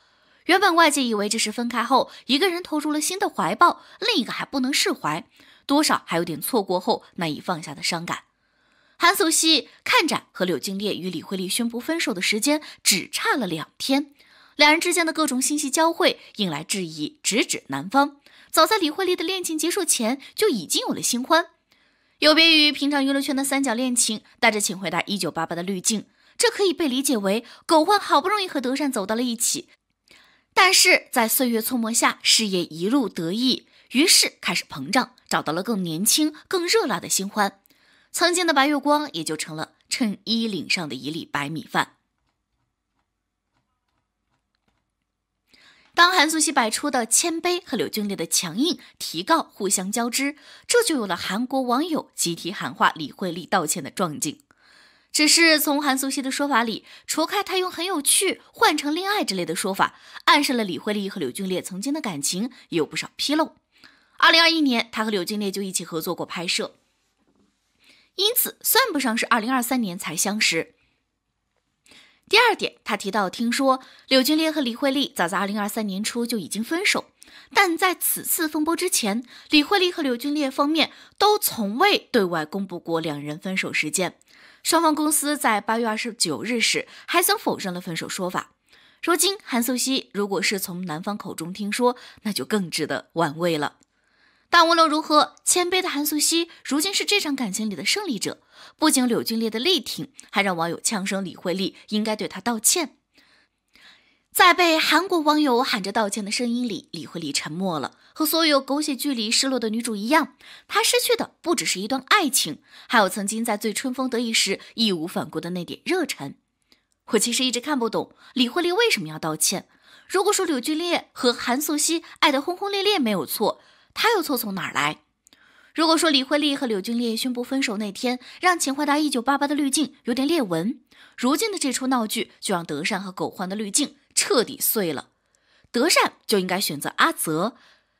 原本外界以为这是分开后一个人投入了新的怀抱，另一个还不能释怀。多少还有点错过后难以放下的伤感。韩素汐看展和柳敬烈与李慧利宣布分手的时间只差了两天，两人之间的各种信息交汇引来质疑，直指男方早在李慧利的恋情结束前就已经有了新欢。有别于平常娱乐圈的三角恋情，带着《请回答一九八八》的滤镜，这可以被理解为狗焕好不容易和德善走到了一起，但是在岁月磋磨下，事业一路得意。于是开始膨胀，找到了更年轻、更热辣的新欢，曾经的白月光也就成了衬衣领上的一粒白米饭。当韩素汐摆出的谦卑和柳俊烈的强硬提告互相交织，这就有了韩国网友集体喊话李惠利道歉的壮景。只是从韩素汐的说法里，除开他用“很有趣”换成“恋爱”之类的说法，暗示了李惠利和柳俊烈曾经的感情有不少纰漏。二零二一年，他和柳俊烈就一起合作过拍摄，因此算不上是二零二三年才相识。第二点，他提到听说柳俊烈和李慧利早在二零二三年初就已经分手，但在此次风波之前，李慧利和柳俊烈方面都从未对外公布过两人分手时间。双方公司在八月二十九日时还曾否认了分手说法。如今韩素汐如果是从男方口中听说，那就更值得玩味了。但无论如何，谦卑的韩素汐如今是这场感情里的胜利者。不仅柳俊烈的力挺，还让网友呛声李慧利应该对他道歉。在被韩国网友喊着道歉的声音里，李慧利沉默了。和所有狗血剧里失落的女主一样，她失去的不只是一段爱情，还有曾经在最春风得意时义无反顾的那点热忱。我其实一直看不懂李慧利为什么要道歉。如果说柳俊烈和韩素汐爱得轰轰烈烈没有错。他又错从哪儿来？如果说李慧利和柳俊烈宣布分手那天，让秦淮达一九八八的滤镜有点裂纹，如今的这出闹剧就让德善和狗焕的滤镜彻底碎了。德善就应该选择阿泽，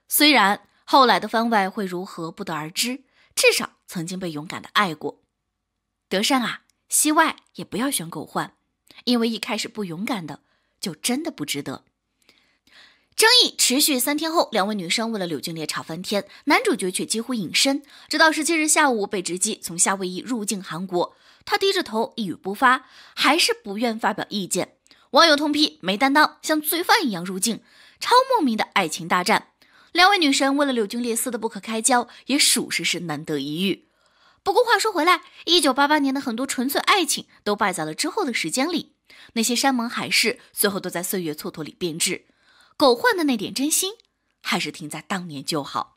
虽然后来的番外会如何不得而知，至少曾经被勇敢的爱过。德善啊，戏外也不要选狗焕，因为一开始不勇敢的，就真的不值得。争议持续三天后，两位女生为了柳俊烈吵翻天，男主角却几乎隐身。直到十七日下午被直击从夏威夷入境韩国，他低着头一语不发，还是不愿发表意见。网友痛批没担当，像罪犯一样入境，超莫名的爱情大战，两位女神为了柳俊烈撕得不可开交，也属实是难得一遇。不过话说回来，一九八八年的很多纯粹爱情都败在了之后的时间里，那些山盟海誓最后都在岁月蹉跎里变质。狗焕的那点真心，还是停在当年就好。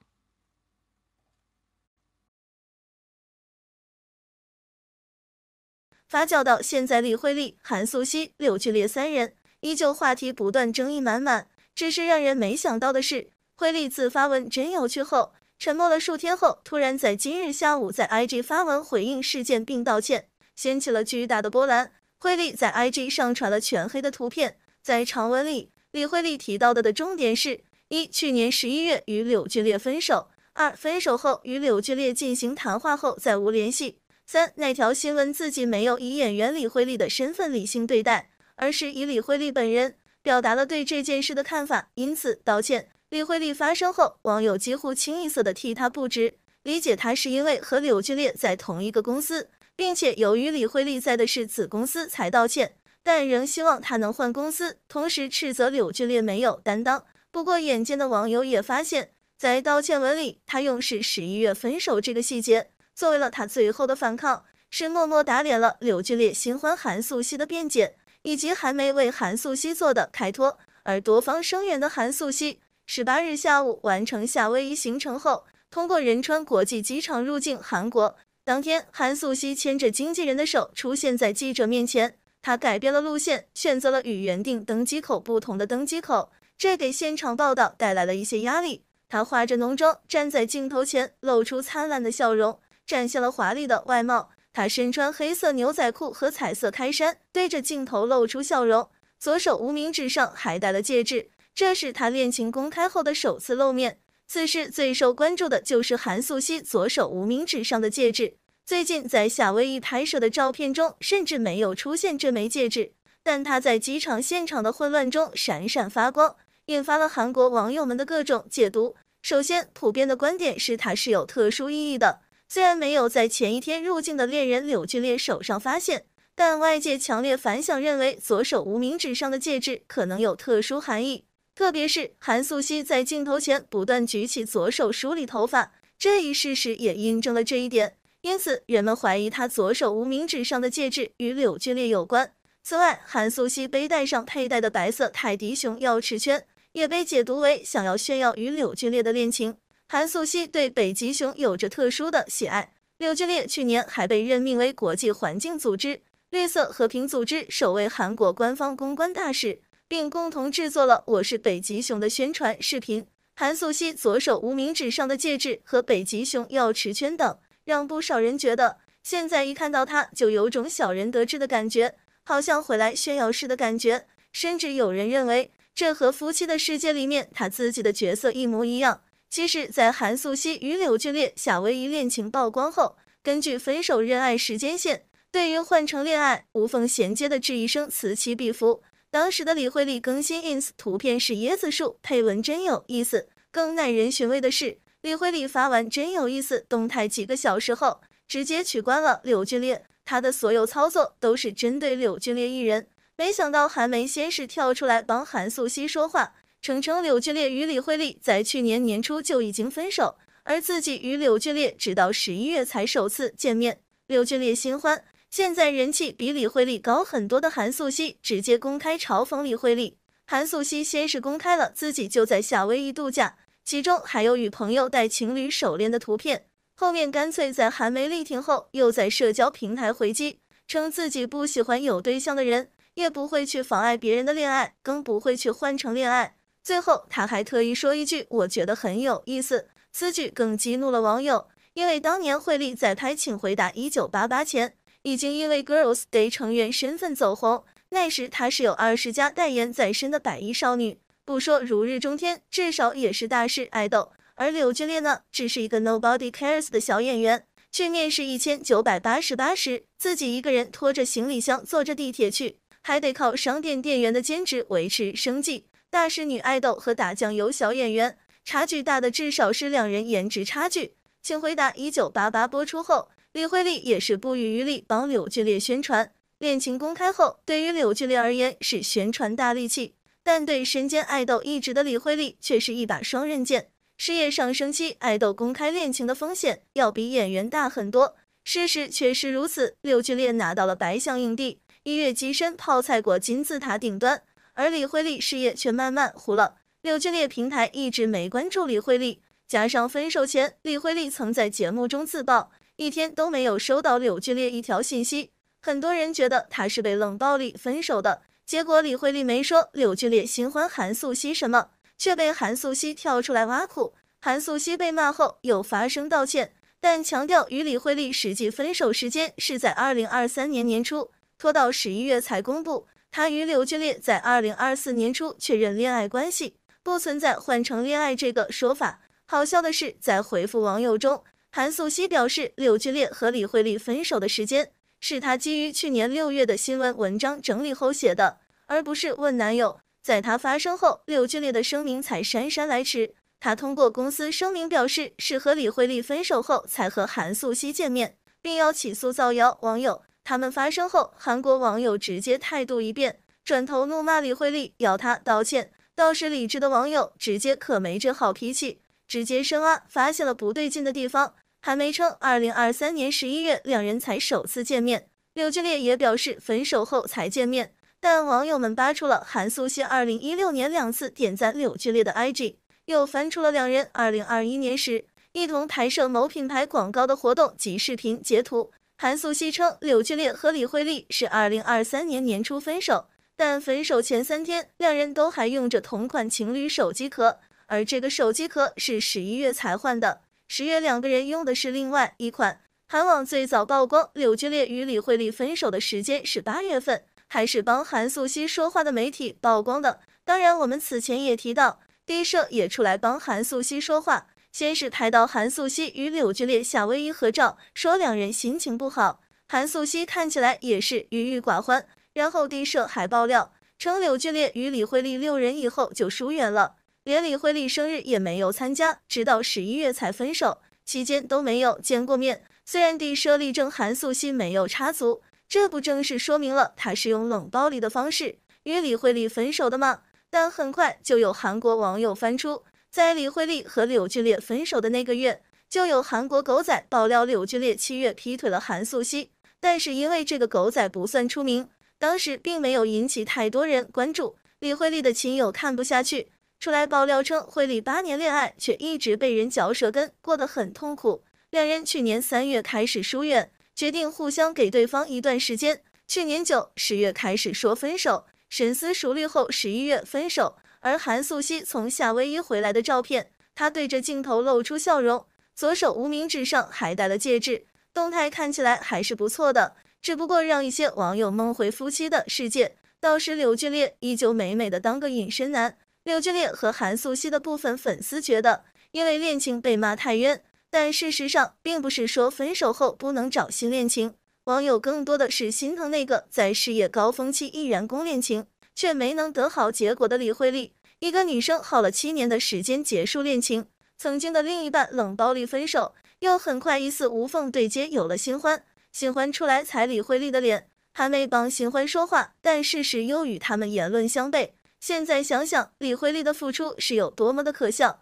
发酵到现在，李惠利、韩素汐、柳俊烈三人依旧话题不断，争议满满。只是让人没想到的是，惠利自发文真有趣后，沉默了数天后，突然在今日下午在 IG 发文回应事件并道歉，掀起了巨大的波澜。惠利在 IG 上传了全黑的图片，在长文里。李慧利提到的的重点是：一、去年十一月与柳俊烈分手；二、分手后与柳俊烈进行谈话后再无联系；三、那条新闻自己没有以演员李慧利的身份理性对待，而是以李慧利本人表达了对这件事的看法，因此道歉。李慧利发声后，网友几乎清一色的替她不值，理解她是因为和柳俊烈在同一个公司，并且由于李慧利在的是子公司才道歉。但仍希望他能换公司，同时斥责柳俊烈没有担当。不过，眼尖的网友也发现，在道歉文里，他用是十一月分手这个细节作为了他最后的反抗，是默默打脸了柳俊烈新欢韩素汐的辩解以及韩梅为韩素汐做的开脱。而多方声援的韩素汐，十八日下午完成夏威夷行程后，通过仁川国际机场入境韩国。当天，韩素汐牵着经纪人的手出现在记者面前。他改变了路线，选择了与原定登机口不同的登机口，这给现场报道带来了一些压力。他化着浓妆，站在镜头前，露出灿烂的笑容，展现了华丽的外貌。他身穿黑色牛仔裤和彩色开衫，对着镜头露出笑容，左手无名指上还戴了戒指。这是他恋情公开后的首次露面。此事最受关注的就是韩素汐左手无名指上的戒指。最近在夏威夷拍摄的照片中，甚至没有出现这枚戒指，但他在机场现场的混乱中闪闪发光，引发了韩国网友们的各种解读。首先，普遍的观点是它是有特殊意义的。虽然没有在前一天入境的恋人柳俊烈手上发现，但外界强烈反响认为左手无名指上的戒指可能有特殊含义。特别是韩素汐在镜头前不断举起左手梳理头发这一事实，也印证了这一点。因此，人们怀疑他左手无名指上的戒指与柳俊烈有关。此外，韩素希背带上佩戴的白色泰迪熊钥匙圈也被解读为想要炫耀与柳俊烈的恋情。韩素希对北极熊有着特殊的喜爱。柳俊烈去年还被任命为国际环境组织绿色和平组织首位韩国官方公关大使，并共同制作了《我是北极熊》的宣传视频。韩素希左手无名指上的戒指和北极熊钥匙圈等。让不少人觉得，现在一看到他就有种小人得志的感觉，好像回来炫耀似的。感觉甚至有人认为，这和《夫妻的世界》里面他自己的角色一模一样。其实，在韩素汐与柳俊烈夏威夷恋情曝光后，根据分手、认爱时间线，对于换乘恋爱无缝衔接的质疑声此起彼伏。当时的李惠利更新 ins 图片是椰子树，配文真有意思。更耐人寻味的是。李慧丽发完真有意思，动态几个小时后直接取关了柳俊烈。他的所有操作都是针对柳俊烈一人。没想到韩梅先是跳出来帮韩素汐说话，声称柳俊烈与李慧丽在去年年初就已经分手，而自己与柳俊烈直到十一月才首次见面。柳俊烈新欢，现在人气比李慧丽高很多的韩素汐直接公开嘲讽李慧丽。韩素汐先是公开了自己就在夏威夷度假。其中还有与朋友戴情侣手链的图片，后面干脆在韩媒力挺后，又在社交平台回击，称自己不喜欢有对象的人，也不会去妨碍别人的恋爱，更不会去换成恋爱。最后，他还特意说一句：“我觉得很有意思。”此举更激怒了网友，因为当年惠利在拍《请回答一九八八》前，已经因为 Girls Day 成员身份走红，那时她是有二十家代言在身的百亿少女。不说如日中天，至少也是大师爱豆，而柳俊烈呢，只是一个 nobody cares 的小演员，去面试一千九百八十八时，自己一个人拖着行李箱坐着地铁去，还得靠商店店员的兼职维持生计。大师女爱豆和打酱油小演员，差距大的至少是两人颜值差距。请回答一九八八播出后，李慧利也是不遗余力帮柳俊烈宣传，恋情公开后，对于柳俊烈而言是宣传大力气。但对身兼爱豆一职的李慧利却是一把双刃剑，事业上升期爱豆公开恋情的风险要比演员大很多。事实确实如此，柳俊烈拿到了白象影帝，一跃跻身泡菜国金字塔顶端，而李慧利事业却慢慢糊了。柳俊烈平台一直没关注李慧利，加上分手前李慧利曾在节目中自曝，一天都没有收到柳俊烈一条信息，很多人觉得他是被冷暴力分手的。结果李慧利没说柳俊烈新欢韩素汐什么，却被韩素汐跳出来挖苦。韩素汐被骂后又发声道歉，但强调与李慧利实际分手时间是在二零二三年年初，拖到十一月才公布。他与柳俊烈在二零二四年初确认恋爱关系，不存在换成恋爱这个说法。好笑的是，在回复网友中，韩素汐表示柳俊烈和李慧利分手的时间。是他基于去年六月的新闻文章整理后写的，而不是问男友。在他发声后，柳俊烈的声明才姗姗来迟。他通过公司声明表示，是和李惠利分手后才和韩素汐见面，并要起诉造谣网友。他们发声后，韩国网友直接态度一变，转头怒骂李惠利，要他道歉。倒是理智的网友，直接可没这好脾气，直接深挖，发现了不对劲的地方。韩媒称，2023年11月，两人才首次见面。柳俊烈也表示分手后才见面。但网友们扒出了韩素希2016年两次点赞柳俊烈的 IG，又翻出了两人2021年时一同拍摄某品牌广告的活动及视频截图。韩素希称，柳俊烈和李惠利是2023年年初分手，但分手前三天，两人都还用着同款情侣手机壳，而这个手机壳是11月才换的。十月两个人用的是另外一款。韩网最早曝光柳俊烈与李惠利分手的时间是八月份，还是帮韩素汐说话的媒体曝光的。当然，我们此前也提到，地社也出来帮韩素汐说话，先是拍到韩素汐与柳俊烈夏威夷合照，说两人心情不好，韩素汐看起来也是郁郁寡欢。然后地社还爆料，称柳俊烈与李惠利六人以后就疏远了。连李慧利生日也没有参加，直到十一月才分手，期间都没有见过面。虽然第设立证韩素汐没有插足，这不正是说明了他是用冷暴力的方式与李慧利分手的吗？但很快就有韩国网友翻出，在李慧利和柳俊烈分手的那个月，就有韩国狗仔爆料柳俊烈七月劈腿了韩素汐，但是因为这个狗仔不算出名，当时并没有引起太多人关注。李慧利的亲友看不下去。出来爆料称，惠利八年恋爱，却一直被人嚼舌根，过得很痛苦。两人去年三月开始疏远，决定互相给对方一段时间。去年九十月开始说分手，深思熟虑后十一月分手。而韩素汐从夏威夷回来的照片，她对着镜头露出笑容，左手无名指上还戴了戒指，动态看起来还是不错的。只不过让一些网友梦回夫妻的世界，倒是柳俊烈依旧美美的当个隐身男。柳俊烈和韩素汐的部分粉丝觉得，因为恋情被骂太冤，但事实上并不是说分手后不能找新恋情。网友更多的是心疼那个在事业高峰期毅然攻恋情，却没能得好结果的李慧利。一个女生耗了七年的时间结束恋情，曾经的另一半冷暴力分手，又很快一次无缝对接有了新欢。新欢出来踩李慧利的脸还没帮新欢说话，但事实又与他们言论相悖。现在想想，李慧利的付出是有多么的可笑。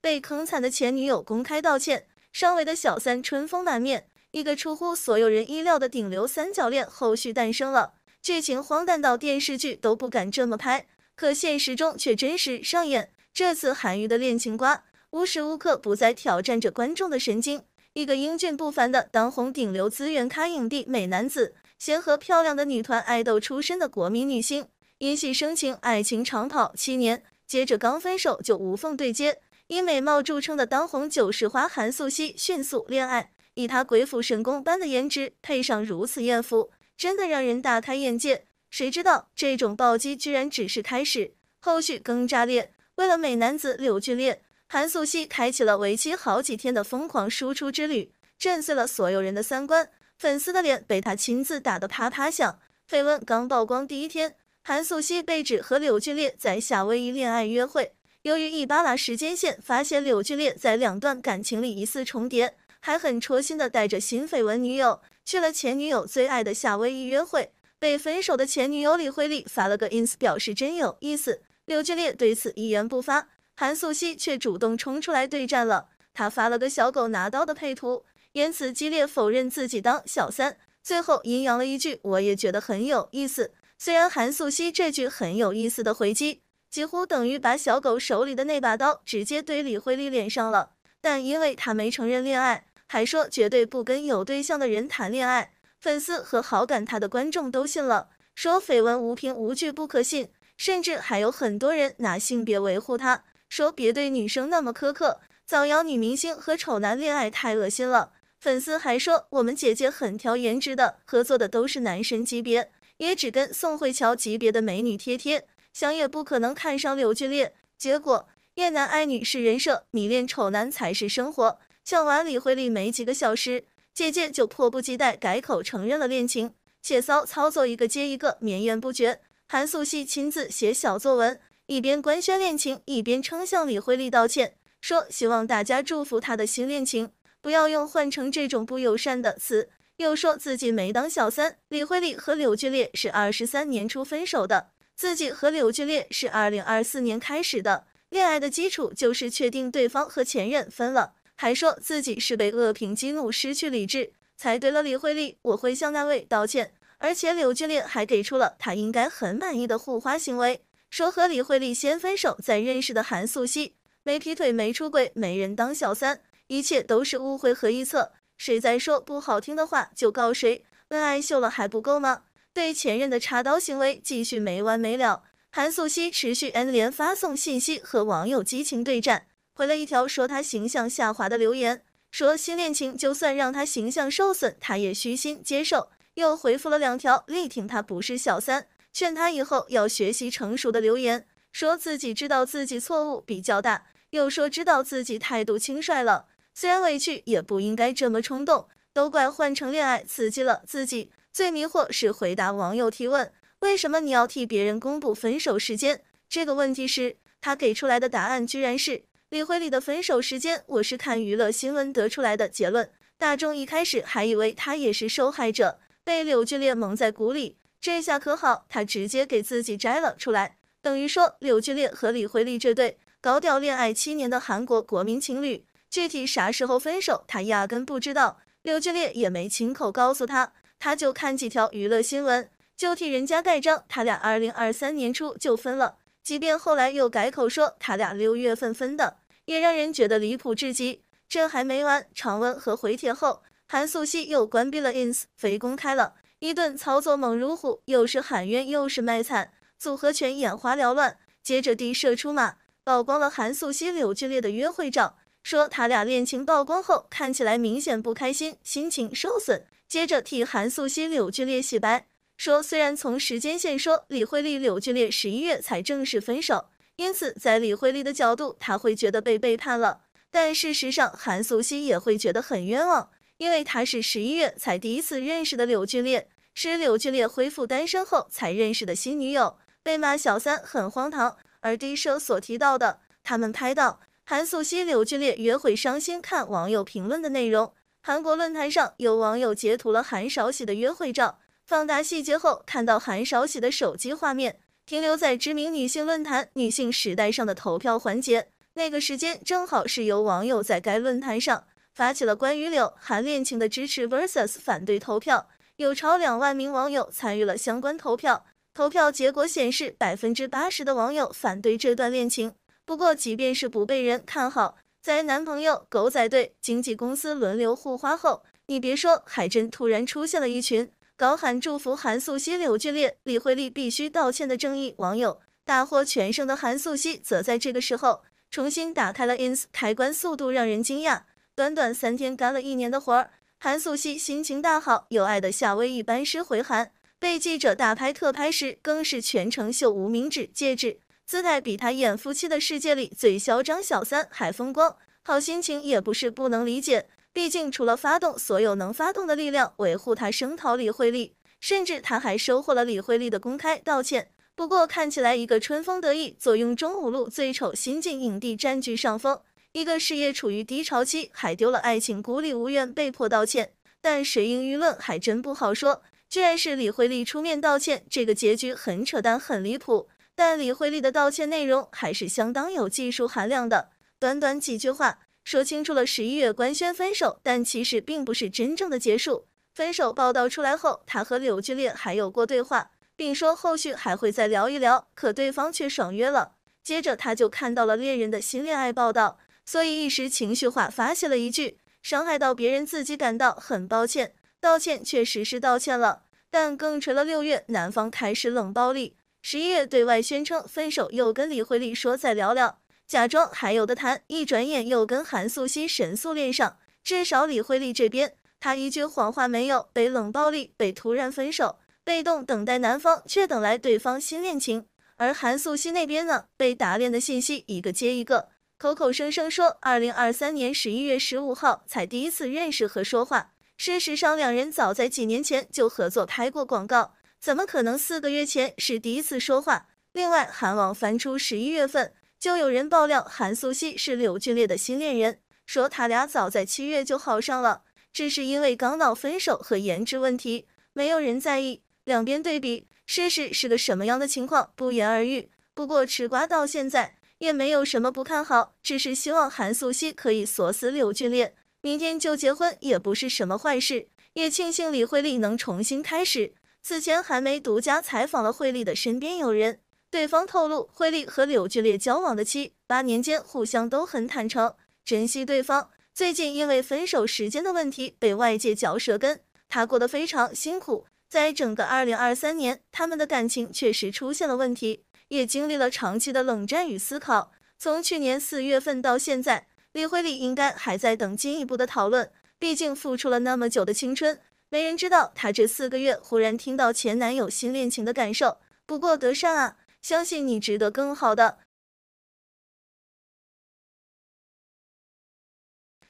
被坑惨的前女友公开道歉，上位的小三春风满面，一个出乎所有人意料的顶流三角恋后续诞生了，剧情荒诞到电视剧都不敢这么拍，可现实中却真实上演。这次韩娱的恋情瓜，无时无刻不在挑战着观众的神经。一个英俊不凡的当红顶流资源咖影帝美男子。先和漂亮的女团爱豆出身的国民女星因戏生情，爱情长跑七年，接着刚分手就无缝对接。以美貌著称的当红九十花韩素汐迅速恋爱，以她鬼斧神工般的颜值配上如此艳福，真的让人大开眼界。谁知道这种暴击居然只是开始，后续更炸裂。为了美男子柳俊烈，韩素汐开启了为期好几天的疯狂输出之旅，震碎了所有人的三观。粉丝的脸被他亲自打得啪啪响。绯闻刚曝光第一天，韩素希被指和柳俊烈在夏威夷恋爱约会。由于一扒拉时间线，发现柳俊烈在两段感情里疑似重叠，还很戳心的带着新绯闻女友去了前女友最爱的夏威夷约会。被分手的前女友李惠利发了个 ins 表示真有意思。柳俊烈对此一言不发，韩素希却主动冲出来对战了。他发了个小狗拿刀的配图。言辞激烈否认自己当小三，最后阴阳了一句，我也觉得很有意思。虽然韩素汐这句很有意思的回击，几乎等于把小狗手里的那把刀直接怼李慧丽脸上了，但因为他没承认恋爱，还说绝对不跟有对象的人谈恋爱，粉丝和好感他的观众都信了，说绯闻无凭无据不可信，甚至还有很多人拿性别维护他，说别对女生那么苛刻，造谣女明星和丑男恋爱太恶心了。粉丝还说，我们姐姐很挑颜值的，合作的都是男神级别，也只跟宋慧乔级别的美女贴贴，想也不可能看上柳俊烈。结果，厌男爱女是人设，迷恋丑男才是生活。向完李慧利没几个小时，姐姐就迫不及待改口承认了恋情，且骚操作一个接一个，绵延不绝。韩素汐亲自写小作文，一边官宣恋情，一边称向李慧利道歉，说希望大家祝福她的新恋情。不要用换成这种不友善的词。又说自己没当小三，李慧利和柳俊烈是二十三年初分手的，自己和柳俊烈是二零二四年开始的恋爱，的基础就是确定对方和前任分了。还说自己是被恶评激怒，失去理智。猜对了，李慧利，我会向那位道歉。而且柳俊烈还给出了他应该很满意的护花行为，说和李慧利先分手再认识的韩素汐，没劈腿，没出轨，没人当小三。一切都是误会和臆测，谁再说不好听的话就告谁。恩爱秀了还不够吗？对前任的插刀行为继续没完没了。韩素汐持续 N 连发送信息和网友激情对战，回了一条说他形象下滑的留言，说新恋情就算让他形象受损，他也虚心接受。又回复了两条力挺他不是小三，劝他以后要学习成熟的留言，说自己知道自己错误比较大，又说知道自己态度轻率了。虽然委屈，也不应该这么冲动。都怪换成恋爱刺激了自己。最迷惑是回答网友提问：“为什么你要替别人公布分手时间？”这个问题时，他给出来的答案居然是李慧丽的分手时间，我是看娱乐新闻得出来的结论。大众一开始还以为他也是受害者，被柳俊烈蒙在鼓里。这下可好，他直接给自己摘了出来，等于说柳俊烈和李慧丽这对高调恋爱七年的韩国国民情侣。具体啥时候分手，他压根不知道，柳俊烈也没亲口告诉他，他就看几条娱乐新闻，就替人家盖章。他俩二零二三年初就分了，即便后来又改口说他俩六月份分的，也让人觉得离谱至极。这还没完，长文和回帖后，韩素汐又关闭了 ins，非公开了一顿操作猛如虎，又是喊冤又是卖惨，组合拳眼花缭乱，接着低射出马，曝光了韩素汐、柳俊烈的约会照。说他俩恋情曝光后，看起来明显不开心，心情受损。接着替韩素汐、柳俊烈洗白，说虽然从时间线说，李慧利、柳俊烈十一月才正式分手，因此在李慧利的角度，他会觉得被背叛了。但事实上，韩素汐也会觉得很冤枉，因为她是十一月才第一次认识的柳俊烈，是柳俊烈恢复单身后才认识的新女友，被骂小三很荒唐。而低声所提到的，他们拍到。韩素希、柳俊烈约会伤心，看网友评论的内容。韩国论坛上有网友截图了韩少喜的约会照，放大细节后看到韩少喜的手机画面停留在知名女性论坛《女性时代》上的投票环节。那个时间正好是由网友在该论坛上发起了关于柳韩恋情的支持 vs 反对投票，有超两万名网友参与了相关投票。投票结果显示，百分之八十的网友反对这段恋情。不过，即便是不被人看好，在男朋友、狗仔队、经纪公司轮流护花后，你别说，还真突然出现了一群高喊祝福韩素汐、柳俊烈、李惠利必须道歉的正义网友。大获全胜的韩素汐则在这个时候重新打开了 ins 开关，速度让人惊讶。短短三天干了一年的活儿，韩素汐心情大好，有爱的夏威夷班师回韩，被记者大拍特拍时更是全程秀无名指戒指。姿态比他演夫妻的世界里最嚣张小三还风光，好心情也不是不能理解，毕竟除了发动所有能发动的力量维护他，声讨李慧利，甚至他还收获了李慧利的公开道歉。不过看起来一个春风得意，坐拥中五路最丑新晋影帝占据上风，一个事业处于低潮期，还丢了爱情，孤立无援，被迫道歉。但谁赢舆论还真不好说，居然是李慧利出面道歉，这个结局很扯淡，很离谱。但李慧利的道歉内容还是相当有技术含量的，短短几句话说清楚了十一月官宣分手，但其实并不是真正的结束。分手报道出来后，她和柳俊烈还有过对话，并说后续还会再聊一聊，可对方却爽约了。接着她就看到了恋人的新恋爱报道，所以一时情绪化发泄了一句，伤害到别人自己感到很抱歉。道歉确实是道歉了，但更锤了六月男方开始冷暴力。十一月对外宣称分手，又跟李慧利说再聊聊，假装还有的谈。一转眼又跟韩素汐神速恋上。至少李慧利这边，她一句谎话没有，被冷暴力，被突然分手，被动等待男方，却等来对方新恋情。而韩素汐那边呢，被打脸的信息一个接一个，口口声声说二零二三年十一月十五号才第一次认识和说话。事实上，两人早在几年前就合作拍过广告。怎么可能？四个月前是第一次说话。另外，韩网翻出十一月份就有人爆料韩素汐是柳俊烈的新恋人，说他俩早在七月就好上了。只是因为刚闹分手和颜值问题，没有人在意。两边对比，事实是个什么样的情况，不言而喻。不过吃瓜到现在也没有什么不看好，只是希望韩素汐可以锁死柳俊烈，明天就结婚也不是什么坏事。也庆幸李惠利能重新开始。此前，韩媒独家采访了惠利的身边友人，对方透露，惠利和柳俊烈交往的七八年间，互相都很坦诚，珍惜对方。最近因为分手时间的问题被外界嚼舌根，他过得非常辛苦。在整个2023年，他们的感情确实出现了问题，也经历了长期的冷战与思考。从去年四月份到现在，李惠利应该还在等进一步的讨论，毕竟付出了那么久的青春。没人知道她这四个月忽然听到前男友新恋情的感受。不过德善啊，相信你值得更好的。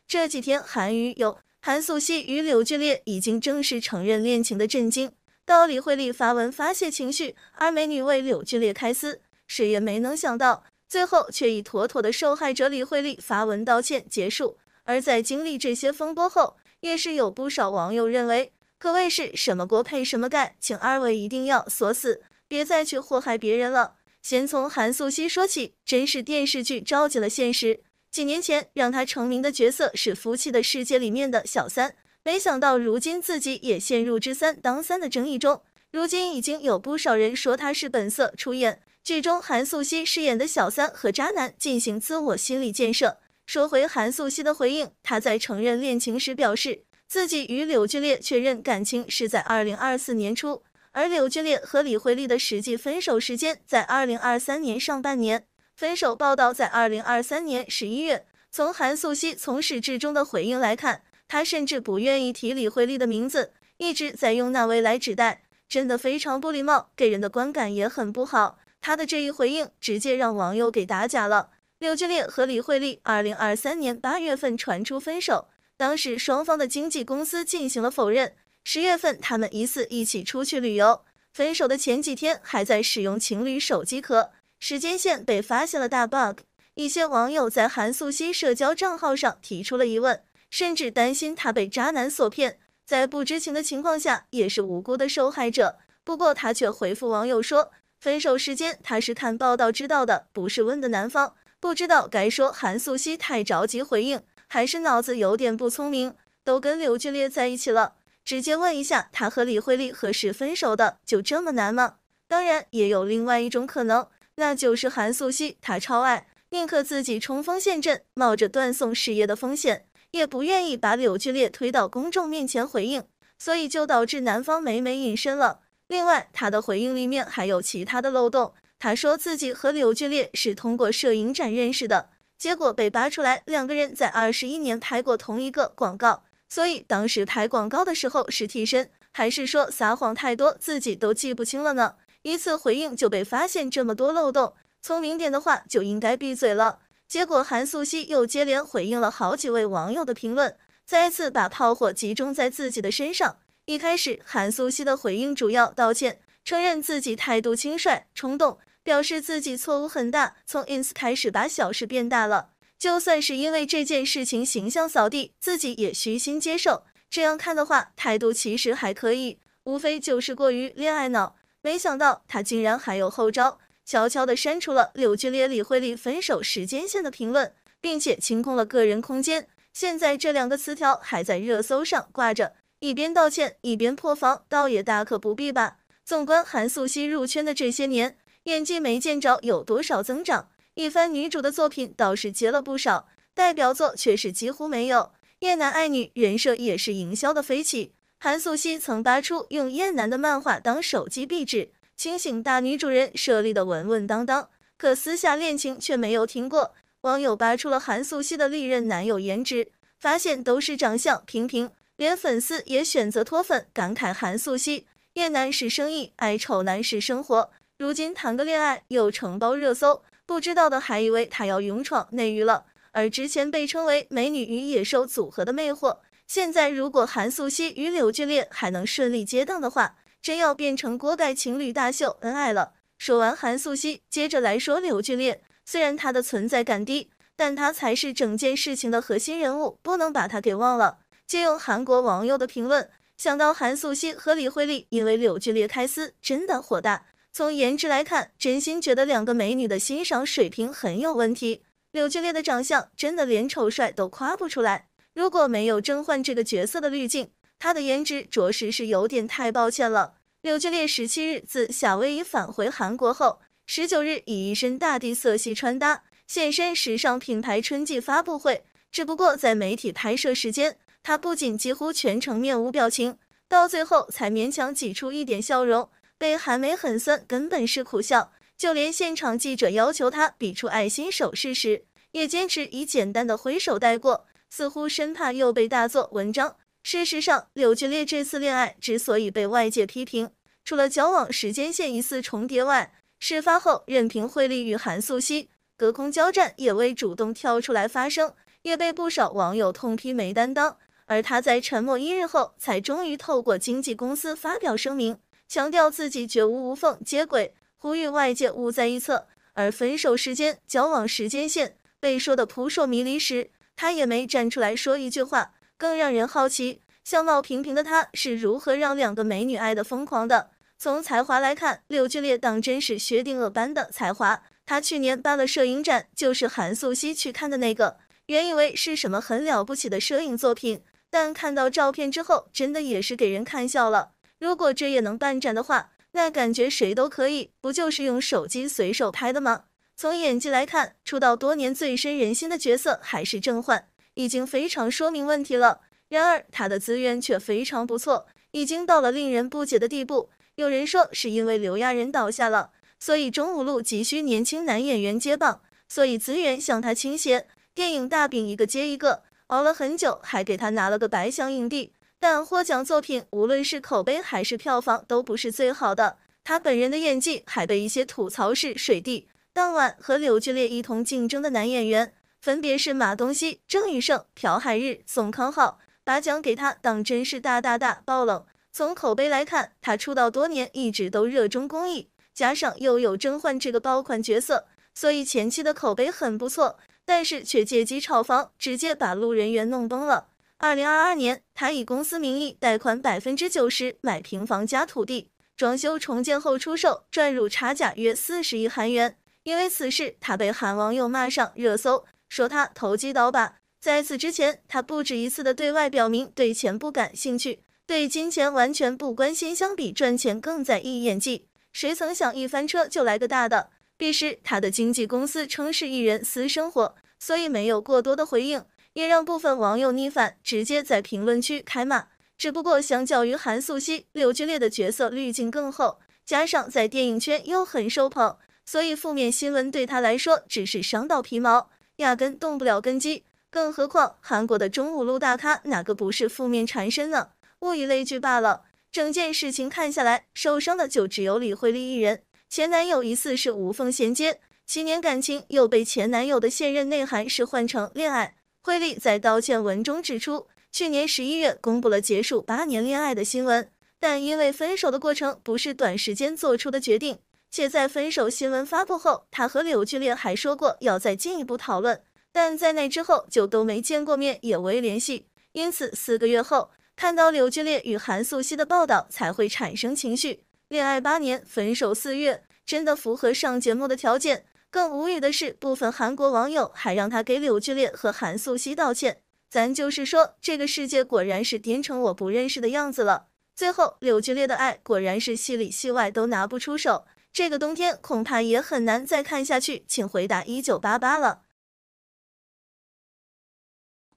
这几天韩娱有韩素希与柳俊烈已经正式承认恋情的震惊，到李惠利发文发泄情绪，而美女为柳俊烈开撕，谁也没能想到，最后却以妥妥的受害者李惠利发文道歉结束。而在经历这些风波后。也是有不少网友认为，可谓是什么锅配什么盖，请二位一定要锁死，别再去祸害别人了。先从韩素汐说起，真是电视剧照进了现实。几年前让她成名的角色是《夫妻的世界》里面的小三，没想到如今自己也陷入之三当三的争议中。如今已经有不少人说她是本色出演，剧中韩素汐饰演的小三和渣男进行自我心理建设。说回韩素汐的回应，她在承认恋情时表示，自己与柳俊烈确认感情是在二零二四年初，而柳俊烈和李惠利的实际分手时间在二零二三年上半年，分手报道在二零二三年十一月。从韩素汐从始至终的回应来看，她甚至不愿意提李惠利的名字，一直在用那位来指代，真的非常不礼貌，给人的观感也很不好。她的这一回应直接让网友给打假了。柳俊烈和李惠利二零二三年八月份传出分手，当时双方的经纪公司进行了否认。十月份他们疑似一起出去旅游，分手的前几天还在使用情侣手机壳，时间线被发现了大 bug。一些网友在韩素希社交账号上提出了疑问，甚至担心她被渣男所骗，在不知情的情况下也是无辜的受害者。不过她却回复网友说，分手时间她是看报道知道的，不是问的男方。不知道该说韩素汐太着急回应，还是脑子有点不聪明，都跟柳俊烈在一起了，直接问一下他和李惠利何时分手的，就这么难吗？当然也有另外一种可能，那就是韩素汐她超爱，宁可自己冲锋陷阵，冒着断送事业的风险，也不愿意把柳俊烈推到公众面前回应，所以就导致男方每每隐身了。另外，他的回应里面还有其他的漏洞。他说自己和柳俊烈是通过摄影展认识的，结果被扒出来两个人在二十一年拍过同一个广告，所以当时拍广告的时候是替身，还是说撒谎太多自己都记不清了呢？一次回应就被发现这么多漏洞，聪明点的话就应该闭嘴了。结果韩素汐又接连回应了好几位网友的评论，再次把炮火集中在自己的身上。一开始，韩素汐的回应主要道歉，承认自己态度轻率、冲动。表示自己错误很大，从 ins 开始把小事变大了。就算是因为这件事情形象扫地，自己也虚心接受。这样看的话，态度其实还可以，无非就是过于恋爱脑。没想到他竟然还有后招，悄悄地删除了柳俊烈李惠利分手时间线的评论，并且清空了个人空间。现在这两个词条还在热搜上挂着，一边道歉一边破防，倒也大可不必吧。纵观韩素汐入圈的这些年。演技没见着有多少增长，一番女主的作品倒是接了不少，代表作却是几乎没有。燕南爱女人设也是营销的飞起，韩素汐曾扒出用燕南的漫画当手机壁纸，清醒大女主人设立的稳稳当当，可私下恋情却没有停过。网友扒出了韩素汐的历任男友颜值，发现都是长相平平，连粉丝也选择脱粉，感慨韩素汐燕南是生意，爱丑男是生活。如今谈个恋爱又承包热搜，不知道的还以为他要勇闯内娱了。而之前被称为美女与野兽组合的魅惑，现在如果韩素汐与柳俊烈还能顺利接档的话，真要变成锅盖情侣大秀恩爱了。说完韩素汐，接着来说柳俊烈。虽然他的存在感低，但他才是整件事情的核心人物，不能把他给忘了。借用韩国网友的评论，想到韩素汐和李惠利因为柳俊烈开撕，真的火大。从颜值来看，真心觉得两个美女的欣赏水平很有问题。柳俊烈的长相真的连丑帅都夸不出来。如果没有甄嬛这个角色的滤镜，他的颜值着实是有点太抱歉了。柳俊烈十七日自夏威夷返回韩国后，十九日以一身大地色系穿搭现身时尚品牌春季发布会。只不过在媒体拍摄时间，他不仅几乎全程面无表情，到最后才勉强挤出一点笑容。对韩梅很酸，根本是苦笑。就连现场记者要求他比出爱心手势时，也坚持以简单的挥手带过，似乎生怕又被大做文章。事实上，柳俊烈这次恋爱之所以被外界批评，除了交往时间线疑似重叠外，事发后任凭惠利与韩素希隔空交战，也未主动跳出来发声，也被不少网友痛批没担当。而他在沉默一日后，才终于透过经纪公司发表声明。强调自己绝无无缝接轨，呼吁外界勿再臆测。而分手时间、交往时间线被说的扑朔迷离时，他也没站出来说一句话。更让人好奇，相貌平平的他是如何让两个美女爱的疯狂的？从才华来看，柳俊烈当真是薛定谔般的才华。他去年办了摄影展，就是韩素汐去看的那个。原以为是什么很了不起的摄影作品，但看到照片之后，真的也是给人看笑了。如果这也能办展的话，那感觉谁都可以，不就是用手机随手拍的吗？从演技来看，出道多年最深入人心的角色还是郑焕，已经非常说明问题了。然而他的资源却非常不错，已经到了令人不解的地步。有人说是因为刘亚仁倒下了，所以中五路急需年轻男演员接棒，所以资源向他倾斜，电影大饼一个接一个，熬了很久还给他拿了个白香影帝。但获奖作品无论是口碑还是票房都不是最好的，他本人的演技还被一些吐槽是水滴。当晚和柳俊烈一同竞争的男演员分别是马东锡、郑宇盛、朴海日、宋康昊，把奖给他当真是大大大爆冷。从口碑来看，他出道多年一直都热衷公益，加上又有甄嬛这个爆款角色，所以前期的口碑很不错，但是却借机炒房，直接把路人缘弄崩了。二零二二年，他以公司名义贷款百分之九十买平房加土地，装修重建后出售，赚入差价约四十亿韩元。因为此事，他被韩网友骂上热搜，说他投机倒把。在此之前，他不止一次的对外表明对钱不感兴趣，对金钱完全不关心，相比赚钱更在意演技。谁曾想一翻车就来个大的？彼时，他的经纪公司称是艺人私生活，所以没有过多的回应。也让部分网友逆反，直接在评论区开骂。只不过相较于韩素汐，柳俊烈的角色滤镜更厚，加上在电影圈又很受捧，所以负面新闻对他来说只是伤到皮毛，压根动不了根基。更何况韩国的中五路大咖哪个不是负面缠身呢？物以类聚罢了。整件事情看下来，受伤的就只有李惠利一人，前男友疑似是无缝衔接，七年感情又被前男友的现任内涵是换成恋爱。惠利在道歉文中指出，去年十一月公布了结束八年恋爱的新闻，但因为分手的过程不是短时间做出的决定，且在分手新闻发布后，他和柳俊烈还说过要再进一步讨论，但在那之后就都没见过面，也未联系，因此四个月后看到柳俊烈与韩素汐的报道才会产生情绪。恋爱八年，分手四月，真的符合上节目的条件。更无语的是，部分韩国网友还让他给柳俊烈和韩素希道歉。咱就是说，这个世界果然是颠成我不认识的样子了。最后，柳俊烈的爱果然是戏里戏外都拿不出手，这个冬天恐怕也很难再看下去。请回答一九八八了。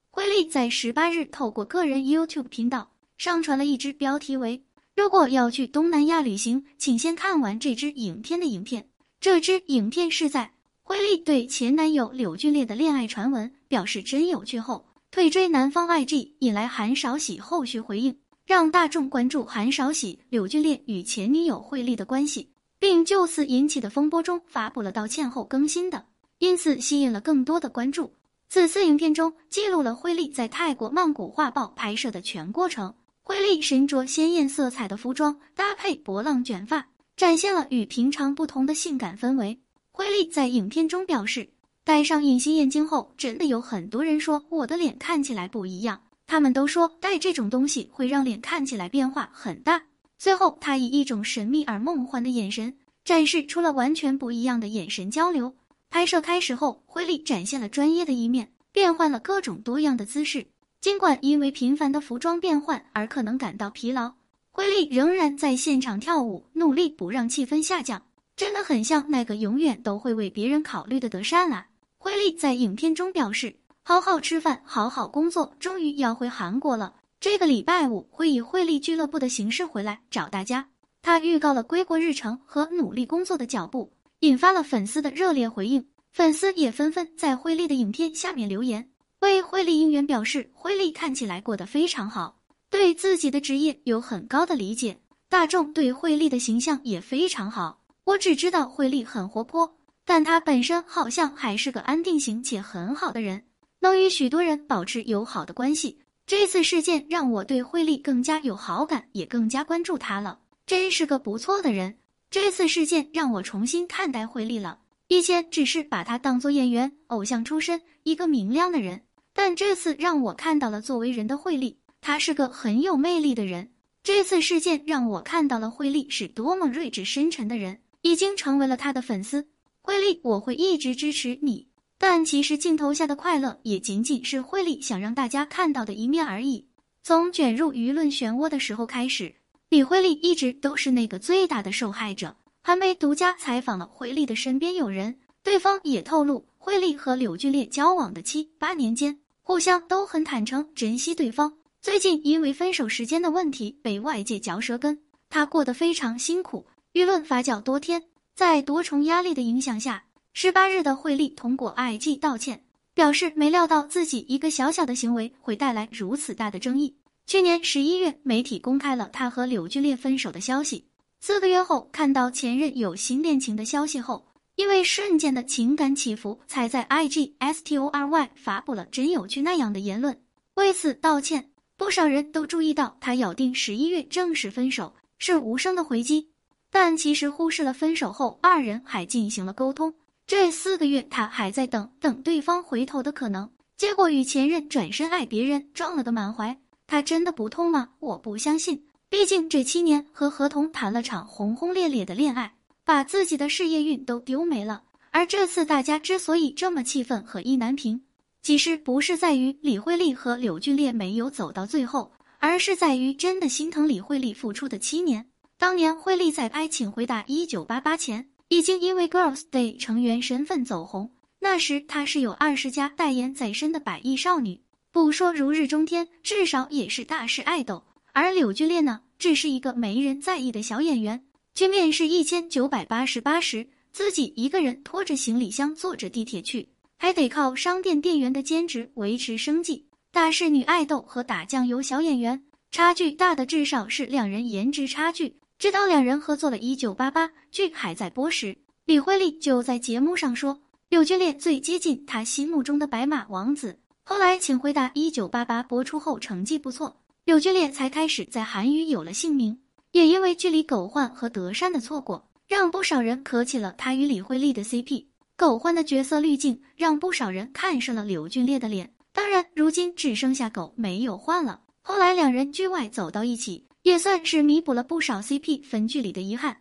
惠利在十八日透过个人 YouTube 频道上传了一支标题为“如果要去东南亚旅行，请先看完这支影片”的影片。这支影片是在惠利对前男友柳俊烈的恋爱传闻表示“真有趣”后，退追男方 IG，引来韩少喜后续回应，让大众关注韩少喜、柳俊烈与前女友惠利的关系，并就此引起的风波中发布了道歉后更新的，因此吸引了更多的关注。此次影片中记录了惠利在泰国曼谷画报拍摄的全过程，惠利身着鲜艳色彩的服装，搭配波浪卷发。展现了与平常不同的性感氛围。辉利在影片中表示，戴上隐形眼镜后，真的有很多人说我的脸看起来不一样。他们都说戴这种东西会让脸看起来变化很大。最后，他以一种神秘而梦幻的眼神，展示出了完全不一样的眼神交流。拍摄开始后，辉利展现了专业的一面，变换了各种多样的姿势。尽管因为频繁的服装变换而可能感到疲劳。惠利仍然在现场跳舞，努力不让气氛下降，真的很像那个永远都会为别人考虑的德善啊。惠利在影片中表示：“好好吃饭，好好工作，终于要回韩国了。这个礼拜五会以惠利俱乐部的形式回来找大家。”他预告了归国日程和努力工作的脚步，引发了粉丝的热烈回应。粉丝也纷纷在惠利的影片下面留言，为惠利应援，表示惠利看起来过得非常好。对自己的职业有很高的理解，大众对惠利的形象也非常好。我只知道惠利很活泼，但他本身好像还是个安定型且很好的人，能与许多人保持友好的关系。这次事件让我对惠利更加有好感，也更加关注他了。真是个不错的人。这次事件让我重新看待惠利了，以前只是把他当做演员、偶像出身，一个明亮的人，但这次让我看到了作为人的惠利。他是个很有魅力的人。这次事件让我看到了惠利是多么睿智深沉的人，已经成为了他的粉丝。惠利，我会一直支持你。但其实镜头下的快乐，也仅仅是惠利想让大家看到的一面而已。从卷入舆论漩涡的时候开始，李惠利一直都是那个最大的受害者。韩媒独家采访了惠利的身边友人，对方也透露，惠利和柳俊烈交往的七八年间，互相都很坦诚，珍惜对方。最近因为分手时间的问题被外界嚼舌根，他过得非常辛苦，舆论发酵多天，在多重压力的影响下，十八日的惠利通过 IG 道歉，表示没料到自己一个小小的行为会带来如此大的争议。去年十一月，媒体公开了他和柳俊烈分手的消息，四个月后看到前任有新恋情的消息后，因为瞬间的情感起伏，才在 IG STORY 发布了真有趣那样的言论，为此道歉。不少人都注意到，他咬定十一月正式分手是无声的回击，但其实忽视了分手后二人还进行了沟通。这四个月，他还在等等对方回头的可能，结果与前任转身爱别人撞了个满怀。他真的不痛吗？我不相信。毕竟这七年和何童谈了场轰轰烈烈的恋爱，把自己的事业运都丢没了。而这次大家之所以这么气愤和意难平。其实不是在于李慧利和柳俊烈没有走到最后，而是在于真的心疼李慧利付出的七年。当年慧利在拍《请回答一九八八》前，已经因为 Girls Day 成员身份走红，那时她是有二十家代言在身的百亿少女，不说如日中天，至少也是大势爱豆。而柳俊烈呢，只是一个没人在意的小演员，去面试一千九百八十八时，自己一个人拖着行李箱坐着地铁去。还得靠商店店员的兼职维持生计。大势女爱豆和打酱油小演员差距大的至少是两人颜值差距。直到两人合作了《一九八八》，剧还在播时，李慧利就在节目上说柳俊烈最接近他心目中的白马王子。后来《请回答一九八八》播出后成绩不错，柳俊烈才开始在韩娱有了姓名。也因为距离狗焕和德善的错过，让不少人磕起了他与李慧利的 CP。狗焕的角色滤镜让不少人看上了柳俊烈的脸，当然如今只剩下狗没有换了。后来两人剧外走到一起，也算是弥补了不少 CP 分剧里的遗憾。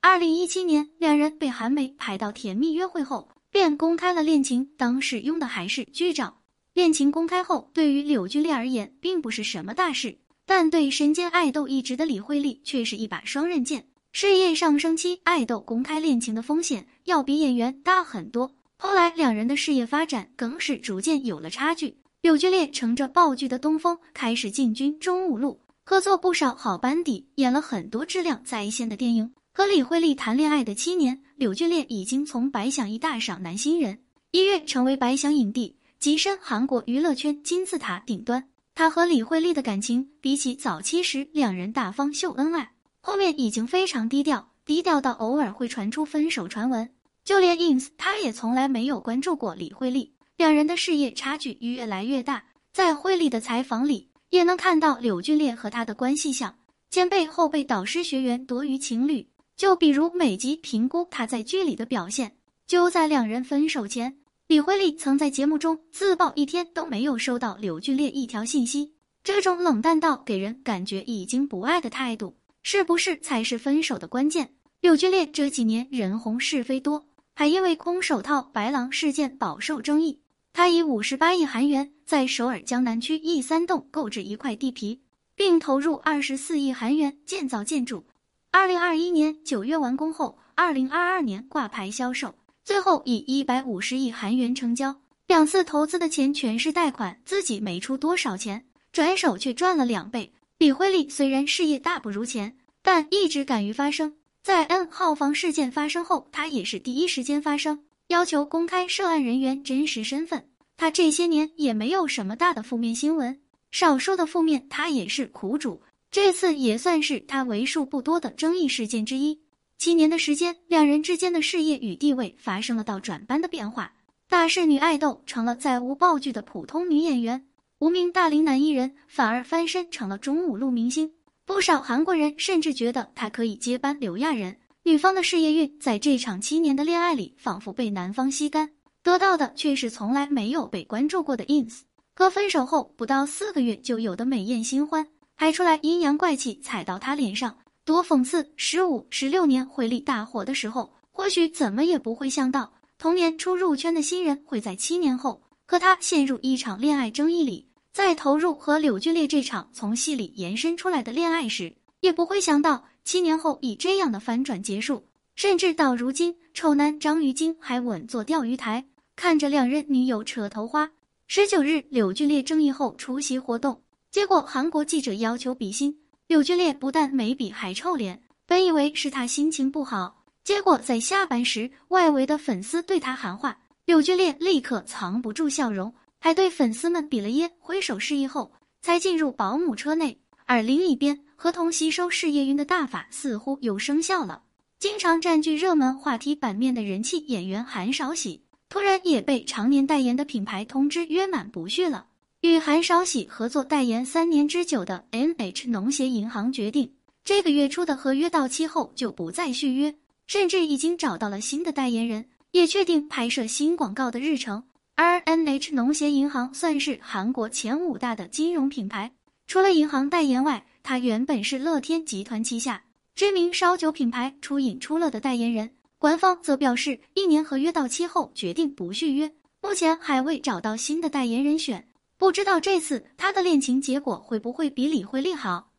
二零一七年，两人被韩媒拍到甜蜜约会后，便公开了恋情，当时用的还是剧照。恋情公开后，对于柳俊烈而言并不是什么大事，但对神仙爱豆一职的李惠利却是一把双刃剑。事业上升期，爱豆公开恋情的风险要比演员大很多。后来两人的事业发展更是逐渐有了差距。柳俊烈乘着爆剧的东风，开始进军中五路，合作不少好班底，演了很多质量在线的电影。和李惠利谈恋爱的七年，柳俊烈已经从白想一大赏男新人，一跃成为白想影帝，跻身韩国娱乐圈金字塔顶端。他和李惠利的感情比起早期时，两人大方秀恩爱。后面已经非常低调，低调到偶尔会传出分手传闻。就连 ins，他也从来没有关注过李慧利。两人的事业差距越来越大，在慧利的采访里也能看到柳俊烈和他的关系像前背后被导师学员夺于情侣。就比如每集评估他在剧里的表现。就在两人分手前，李慧利曾在节目中自曝一天都没有收到柳俊烈一条信息，这种冷淡到给人感觉已经不爱的态度。是不是才是分手的关键？柳俊烈这几年人红是非多，还因为空手套白狼事件饱受争议。他以五十八亿韩元在首尔江南区一三栋购置一块地皮，并投入二十四亿韩元建造建筑。二零二一年九月完工后，二零二二年挂牌销售，最后以一百五十亿韩元成交。两次投资的钱全是贷款，自己没出多少钱，转手却赚了两倍。李惠利虽然事业大不如前，但一直敢于发声。在 N 号房事件发生后，她也是第一时间发声，要求公开涉案人员真实身份。她这些年也没有什么大的负面新闻，少说的负面她也是苦主。这次也算是她为数不多的争议事件之一。七年的时间，两人之间的事业与地位发生了倒转般的变化，大势女爱豆成了再无爆剧的普通女演员。无名大龄男艺人反而翻身成了中五路明星，不少韩国人甚至觉得他可以接班柳亚仁。女方的事业运在这场七年的恋爱里仿佛被男方吸干，得到的却是从来没有被关注过的 ins。哥分手后不到四个月就有的美艳新欢，还出来阴阳怪气踩到他脸上，多讽刺！十五、十六年回力大火的时候，或许怎么也不会想到同年初入圈的新人会在七年后。可他陷入一场恋爱争议里，在投入和柳俊烈这场从戏里延伸出来的恋爱时，也不会想到七年后以这样的反转结束。甚至到如今，丑男张雨京还稳坐钓鱼台，看着两任女友扯头花。十九日，柳俊烈争议后出席活动，结果韩国记者要求比心，柳俊烈不但没比，还臭脸。本以为是他心情不好，结果在下班时，外围的粉丝对他喊话。柳俊烈立刻藏不住笑容，还对粉丝们比了耶，挥手示意后才进入保姆车内。而另一边，合同吸收事业运的大法似乎又生效了。经常占据热门话题版面的人气演员韩少喜，突然也被常年代言的品牌通知约满不续了。与韩少喜合作代言三年之久的 NH 农协银行决定，这个月初的合约到期后就不再续约，甚至已经找到了新的代言人。也确定拍摄新广告的日程。R N H 农协银行算是韩国前五大的金融品牌。除了银行代言外，他原本是乐天集团旗下知名烧酒品牌初饮初乐的代言人。官方则表示，一年合约到期后决定不续约，目前还未找到新的代言人选。不知道这次他的恋情结果会不会比李惠利好？